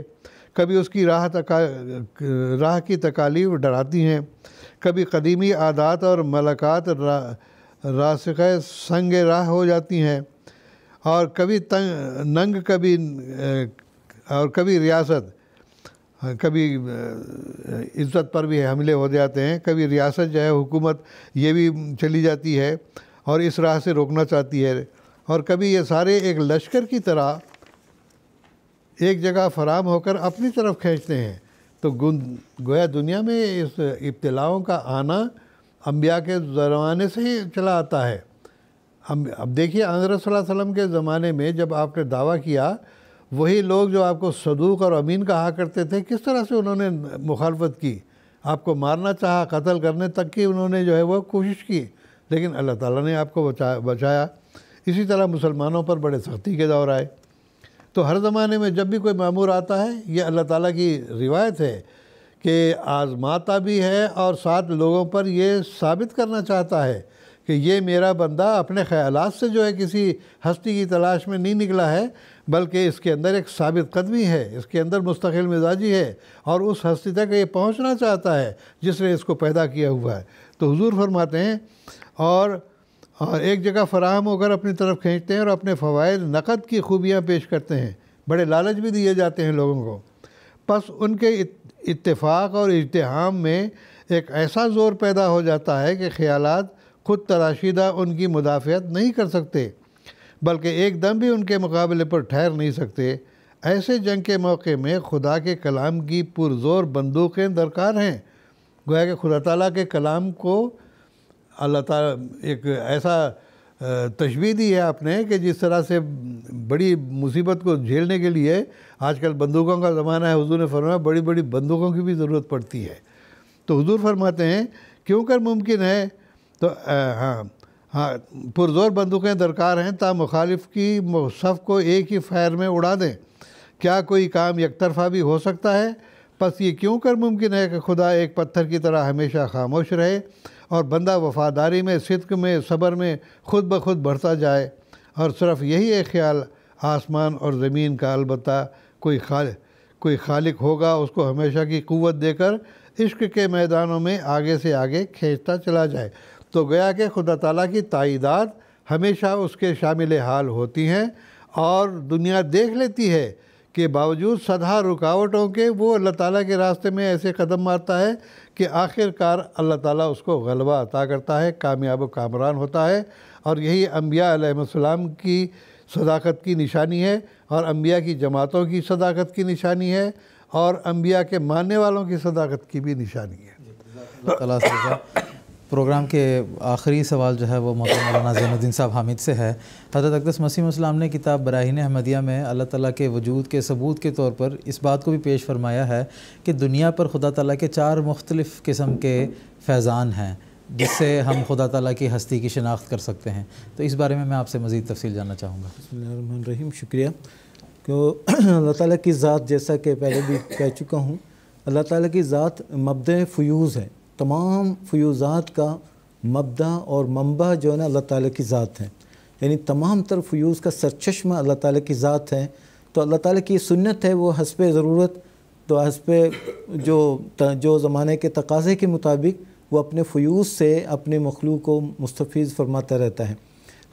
[SPEAKER 2] कभी उसकी राह तका राह की तकालीफ डराती हैं कभी कदीमी आदात और मलाकात रासिक संग राह हो जाती हैं और कभी तंग नंग कभी और कभी रियासत कभी इज्जत पर भी हमले हो जाते हैं कभी रियासत जो है हुकूमत ये भी चली जाती है और इस राह से रोकना चाहती है और कभी ये सारे एक लश्कर की तरह एक जगह फराम होकर अपनी तरफ खींचते हैं तो गोया दुनिया में इस इब्तलाओं का आना अम्बिया के ज़माने से ही चला आता है हम अब देखिए हजरत वसम के ज़माने में जब आपने दावा किया वही लोग जो आपको सदूक और अमीन कहा करते थे किस तरह से उन्होंने मुखालफत की आपको मारना चाहा कत्ल करने तक की उन्होंने जो है वह कोशिश की लेकिन अल्लाह ताला ने आपको बचा बचाया इसी तरह मुसलमानों पर बड़े सख्ती के दौर आए तो हर ज़माने में जब भी कोई मामूर आता है ये अल्लाह ताला की रिवायत है कि आज़माता भी है और साथ लोगों पर ये साबित करना चाहता है कि ये मेरा बंदा अपने ख्याल से जो है किसी हस्ती की तलाश में नहीं निकला है बल्कि इसके अंदर एक साबित कदमी है इसके अंदर मुस्तकिल मिजाजी है और उस हस्ती तक ये पहुंचना चाहता है जिसने इसको पैदा किया हुआ है तो हुजूर फरमाते हैं और और एक जगह फराहम होकर अपनी तरफ खींचते हैं और अपने फ़वाद नक़द की खूबियाँ पेश करते हैं बड़े लालच भी दिए जाते हैं लोगों को बस उनके इतफाक़ और इजतहाम में एक ऐसा ज़ोर पैदा हो जाता है कि ख्याल खुद तराशीदा उनकी मुदाफ़त नहीं कर सकते बल्कि एकदम भी उनके मुकाबले पर ठहर नहीं सकते ऐसे जंग के मौके में खुदा के कलाम की पुरज़ोर बंदूकें दरकार हैं गोया कि खुदा तला के कलाम को अल्लाह ताला एक ऐसा तशबी दी है आपने कि जिस तरह से बड़ी मुसीबत को झेलने के लिए आजकल बंदूकों का ज़माना है हुजूर ने फरमाया बड़ी बड़ी बंदूकों की भी ज़रूरत पड़ती है तो हुजूर फरमाते हैं क्यों कर मुमकिन है तो आ, हाँ हाँ पुरजोर बंदूकें दरकार हैं ता मुखालिफ की सफ़ को एक ही फायर में उड़ा दें क्या कोई काम तरफा भी हो सकता है बस ये क्यों कर मुमकिन है कि खुदा एक पत्थर की तरह हमेशा खामोश रहे और बंदा वफादारी में सिद्क में सब्र में खुद ब खुद बढ़ता जाए और सिर्फ यही एक ख्याल आसमान और ज़मीन का अलबत् कोई खाल कोई खालिक होगा उसको हमेशा की क़वत देकर इश्क के मैदानों में आगे से आगे खींचता चला जाए तो गया कि खुदा तला की तइदाद हमेशा उसके शामिल हाल होती हैं और दुनिया देख लेती है के बावजूद सदा रुकावटों के वो अल्लाह ताला के रास्ते में ऐसे कदम मारता है कि आखिरकार अल्लाह ताला उसको गलबा अता करता है कामयाब कामरान होता है और यही अम्बियाम की सदाकत की निशानी है और अम्बिया की जमातों की सदाकत की निशानी है और अम्बिया के मानने वालों की सदाकत की भी निशानी
[SPEAKER 1] है प्रोग्राम के आखिरी सवाल जो है वो मौलाना जैनुद्दीन साहब हामिद से है हजरत अकदस मसीम ने किताब बराहन अहमदिया में अल्लाह ताला के वजूद के सबूत के तौर पर इस बात को भी पेश फरमाया है कि दुनिया पर खुदा ताला के चार मुख्तलिफ़ किस्म के फैज़ान हैं जिससे हम खुदा ताला की हस्ती की शनाख्त कर सकते हैं तो इस बारे में मैं आपसे मज़ीद तफसील जानना चाहूँगा रहीम शुक्रिया तो अल्लाह
[SPEAKER 3] ताली की ज़ात जैसा कि पहले भी कह चुका हूँ अल्लाह ताली की ज़ात मबद फ्यूज़ है तमाम फ्यूज़ात का मबदा और मंबा जो है ना अल्लाह ताला की ज़ात है यानी तमाम तर फ्यूज़ का सरचश्मा अल्लाह ताला की ज़ात है तो अल्लाह ताला की सुन्नत है वो हसब ज़रूरत तो हसब जो जो ज़माने के तकाज़े के मुताबिक वो अपने फ्यूज़ से अपने मखलूक को मुस्तफ़ फरमाता रहता है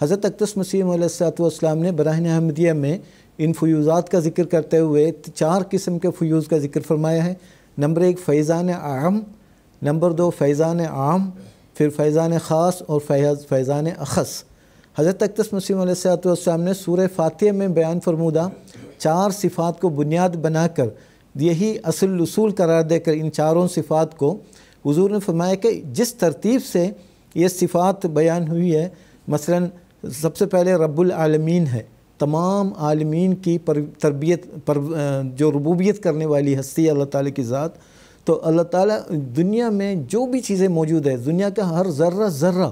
[SPEAKER 3] हज़रत अक्तस मसीम ने बरहन अहमदिया में इन फ्यूज़ात का जिक्र करते हुए चार किस्म के फ्यूज़ का जिक्र फरमाया है नंबर एक फ़ैज़ान आम नंबर दो फैज़ान आम फिर फैज़ान ख़ास और फैज फैज़ान अखस हज़रत अकदस मसीम ने सूर फ़ातह में बयान फरमूदा चार सिफ़ात को बुनियाद बनाकर यही असल रसूल करार देकर इन चारों सिफ़ात को हजूर ने फरमाया कि जिस तरतीब से ये सिफ़ात बयान हुई है मसला सबसे पहले रबालमीन है तमाम आलमीन की पर तरबियत पर जो रबूबियत करने वाली हस्ती अल्लाह ताली की ज़ात तो अल्लाह ताला दुनिया में जो भी चीज़ें मौजूद है दुनिया का हर ज़र्रा ज़र्रा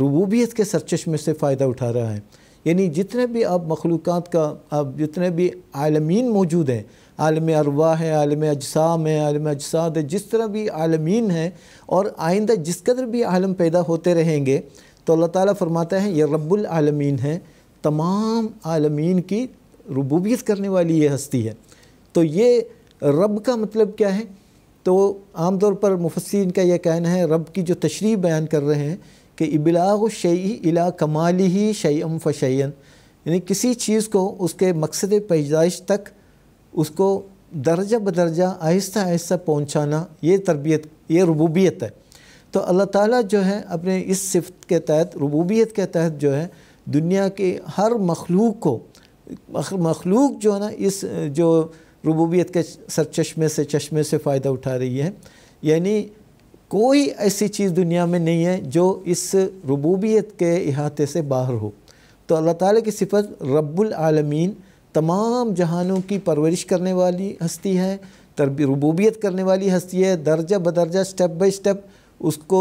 [SPEAKER 3] रबूबियत के सरचश्मे से फ़ायदा उठा रहा है यानी जितने भी आप मखलूक का आप जितने भी आलमीन मौजूद हैं आलम अरवा है आलम अजसाम है आलम अजसाद है जिस तरह भी आलमीन है और आइंदा जिस कदर भी आलम पैदा होते रहेंगे तो अल्लाह ताला फरमाता है ये रब्बुल आलमीन है तमाम आलमीन की रबूबियत करने वाली ये हस्ती है तो ये रब का मतलब क्या है तो आम तौर पर मुफसिन का यह कहना है रब की जो तशरी बयान कर रहे हैं कि इबलाग शई इला कमाली ही शैम फ़शैन यानी किसी चीज़ को उसके मकसद पैदाइश तक उसको दर्जा बदर्जा आहिस्ता आहिस्ता पहुँचाना ये तरबियत ये रबूबियत है तो अल्लाह ताली जो है अपने इस सिफत के तहत रबूबियत के तहत जो है दुनिया के हर मखलूक को मखलूक जो है ना इस जो रबूबियत के सर चश्मे से चश्मे से फ़ायदा उठा रही है यानी कोई ऐसी चीज़ दुनिया में नहीं है जो इस रबूबियत के अहाते से बाहर हो तो अल्लाह ताला की सिफत रब्बुल आलमीन तमाम जहानों की परवरिश करने वाली हस्ती है तरब रबूबियत करने वाली हस्ती है दर्जा बदर्जा स्टेप बाई स्टेप उसको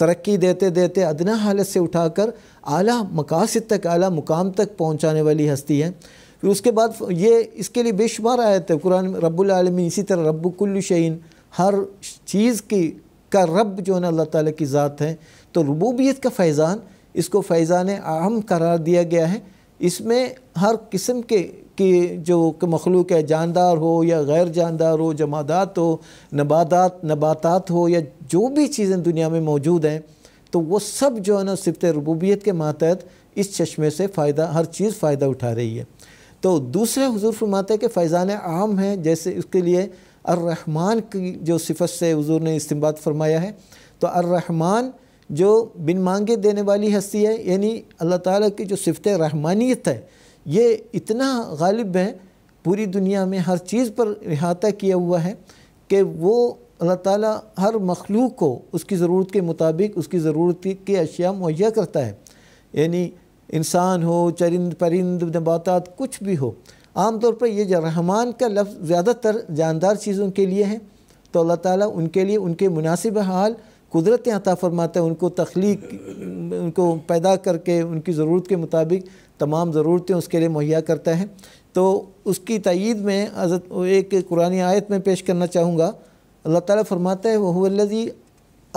[SPEAKER 3] तरक्की देते देते अदना हालत से उठाकर आला मकासद तक आला मुकाम तक पहुंचाने वाली हस्ती है फिर उसके बाद ये इसके लिए बेशुमार आयत है कुरान रबालमी इसी तरह रब्बुल हर चीज़ की का रब जो है अल्लाह ताली की ज़ात है तो रबूबियत का फैज़ान इसको फैज़ान अहम करार दिया गया है इसमें हर किस्म के की जो मखलूक है जानदार हो या गैर जानदार हो जमादात हो नबादात नबातात हो या जो भी चीज़ें दुनिया में मौजूद हैं तो वो सब जो है ना सिफत रबूबियत के मातहत इस चश्मे से फ़ायदा हर चीज़ फ़ायदा उठा रही है तो दूसरे हजूर फरमाते हैं कि फ़ैज़ान आम हैं जैसे उसके लिए अर्रहमान की जो सिफत से हजूर ने इस्तेमाल फरमाया है तो अर्रहमान जो बिन मांगे देने वाली हस्ती है यानी अल्लाह ताला की जो सिफत रहमानियत है ये इतना गालिब है पूरी दुनिया में हर चीज़ पर अहाता किया हुआ है कि वो अल्लाह ताला हर मखलूक को उसकी ज़रूरत के मुताबिक उसकी ज़रूरत की अशिया मुहैया करता है यानी इंसान हो चरिंद परिंद नबाता कुछ भी हो आम तौर पर यह रहमान का लफ्ज़ ज़्यादातर जानदार चीज़ों के लिए है तो अल्लाह ताला उनके लिए उनके मुनासिब हाल कुदरतें अता फरमाता है उनको तख्लीक उनको पैदा करके उनकी ज़रूरत के मुताबिक तमाम ज़रूरतें उसके लिए मुहैया करता है तो उसकी तइद में एक कुरानी आयत में पेश करना चाहूँगा अल्लाह ताला फरमाता है वह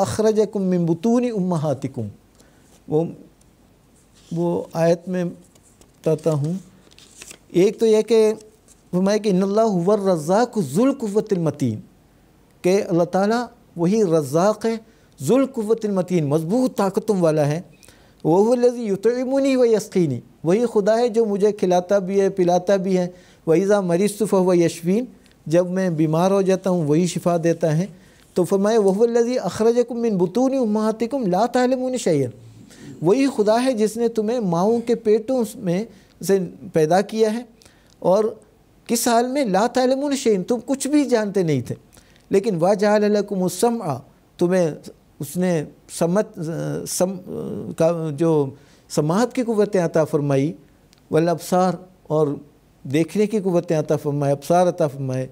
[SPEAKER 3] अखरज कुम मबतूनी उम्मातिकुम वो वो आयत में बताता हूँ एक तो यह कि फरमाया कि इन्ला रज़ाक ज़ुल्कुवतमतीन के अल्लाह ताला वही रज़ाक है ज़ुल्कुवतमतीन मजबूत ताकतों वाला है वह लजी युतमुनी व यस्किनी वही खुदा है जो मुझे खिलाता भी है पिलाता भी है वहीज़ा मरीसफ़ व यशवीन जब मैं बीमार हो जाता हूँ वही शिफा देता है तो फरमाए वह लजी अखरजकुम बिन बतूनी उम्मातिकुम ला तमुन शैन वही खुदा है जिसने तुम्हें माओं के पेटों में से पैदा किया है और किस हाल में ला तलमुन शेन तुम कुछ भी जानते नहीं थे लेकिन आ तुम्हें उसने समत सम का जो समाहत की कुतें अता फ़रमाई वल अबसार और देखने की कुतें अता फ़रमाए अबसार अता फ़रमाए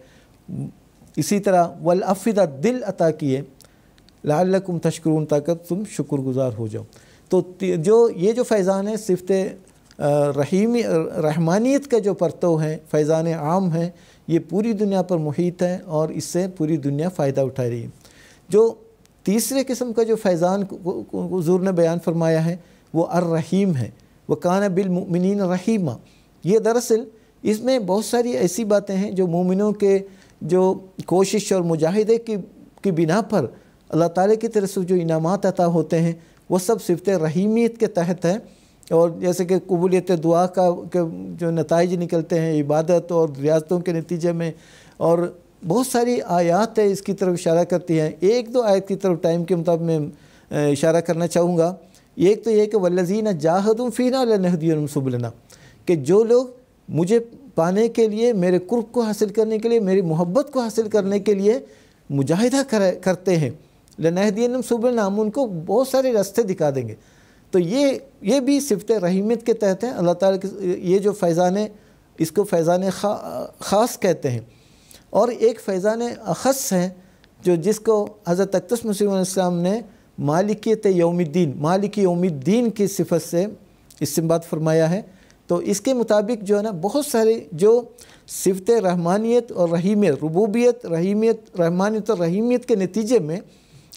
[SPEAKER 3] इसी तरह वल दिल अता किए लाकुम तशकर ताकत तुम शुक्रगुजार हो जाओ तो जो ये जो फैज़ान है सिफत रही रहमानियत का जो परतव है फैज़ान आम है ये पूरी दुनिया पर मुहित है और इससे पूरी दुनिया फ़ायदा उठा रही है जो तीसरे किस्म का जो फैज़ान हजूर ने बयान फरमाया है वो अर रहीम है वह कान बिलमिन रहीमा ये दरअसल इसमें बहुत सारी ऐसी बातें हैं जो मोमिनों के जो कोशिश और मुजाहिदे की की बिना पर अल्लाह ताली की तरफ से जो इनाम अता होते हैं वो सब सिफत रहीमियत के तहत है और जैसे कि कबूलियत दुआ का के जो नतज निकलते हैं इबादत और रियासतों के नतीजे में और बहुत सारी आयात है इसकी तरफ इशारा करती हैं एक दो आयत की तरफ टाइम के मुताबिक मैं इशारा करना चाहूँगा एक तो ये कि वल्लजीना जाहदुम फ़ीना लहदीन सुबलना कि जो लोग मुझे पाने के लिए मेरे कुर्क को हासिल करने के लिए मेरी मोहब्बत को हासिल करने के लिए मुजाहिदा करते हैं लनहदीन सुबल नाम उनको बहुत सारे रास्ते दिखा देंगे तो ये ये भी सिफत रहीमत के तहत हैं अल्लाह ताला के ये जो फैज़ान इसको फैज़ान खा, ख़ास कहते हैं और एक फैज़ान अखस हैं जो जिसको हज़रत अक्तस मसीम ने मालिकियत यौमुद्दीन मालिक यौमुद्दीन की सिफत से बात फरमाया है तो इसके मुताबिक जो है ना बहुत सारे जो सिफत रहमानियत और रहीमियत रबूबियत रहीमियत रहमानियत और रहीमियत के नतीजे में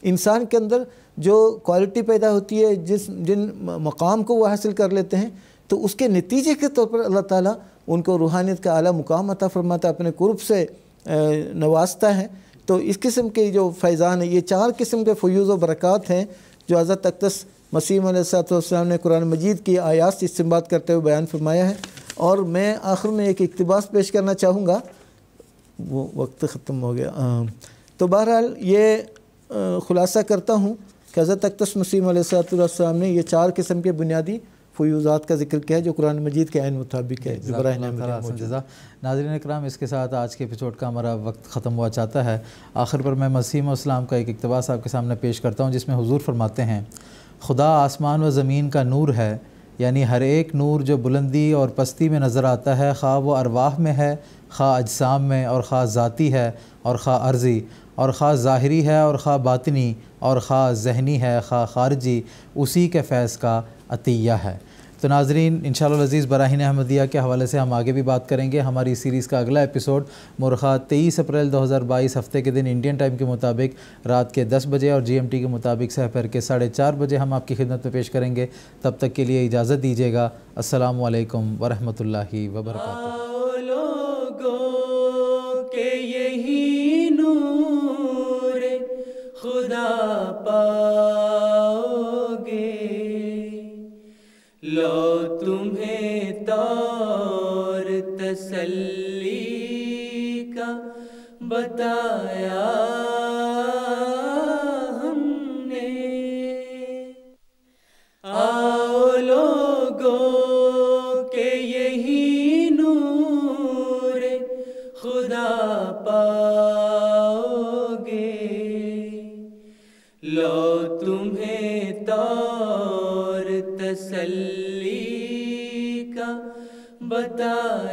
[SPEAKER 3] इंसान के अंदर जो क्वालिटी पैदा होती है जिस जिन मकाम को वो हासिल कर लेते हैं तो उसके नतीजे के तौर पर अल्लाह ताला उनको रूहानियत का आला मुकाम अता फरमाता अपने कुर्ब से नवाजता है तो इस किस्म के जो फैज़ान है ये चार किस्म के फ्यूज़ व बरक़ात हैं जो हज़रत अक्तस मसीम सलाम ने कुरान मजीद की आयात से इस्तेमाल करते हुए बयान फरमाया है और मैं आखिर में एक इकतबास पेश करना चाहूँगा वो वक्त ख़त्म हो गया तो बहरहाल ये ख़ुलासा करता हूँ कि हज़रत अख्तस मसीम सलाम ने ये चार किस्म के बुनियादी फ्यूज़ात का जिक्र किया है जो कुरान मजीद के आयन मुताबिक है
[SPEAKER 1] नाजरन कराम इसके साथ आज के एपिसोड का हमारा वक्त ख़त्म हुआ चाहता है आखिर पर मैं मसीम इस्लाम का एक इकतबास आपके सामने पेश करता हूँ जिसमें हजूर फरमाते हैं खुदा आसमान व ज़मीन का नूर है यानी हर एक नूर जो बुलंदी और पस्ती में नज़र आता है खा वो अरवाह में है खा अजसाम में और ख़ा ज़ाती है और ख़ा अर्ज़ी और ख़ा ज़ाहरी है और ख़ा बातनी और ख़ा जहनी है ख़ा खारजी उसी के फैज़ का अतिया है तो नाजरीन इन शज़ीज़ बराहन अहमदिया के हवाले से हम आगे भी बात करेंगे हमारी सीरीज़ का अगला एपिसोड मुरखा तेईस अप्रैल 2022 हफ़्ते के दिन इंडियन टाइम के मुताबिक रात के 10 बजे और जीएमटी के मुताबिक सहपर के साढ़े चार बजे हम आपकी खिदमत में पेश करेंगे तब तक के लिए इजाज़त दीजिएगा असलम वरहमल वबरक यही ना पाओगे लो तुम्हें तौर तसल्ली का बताया Buddha.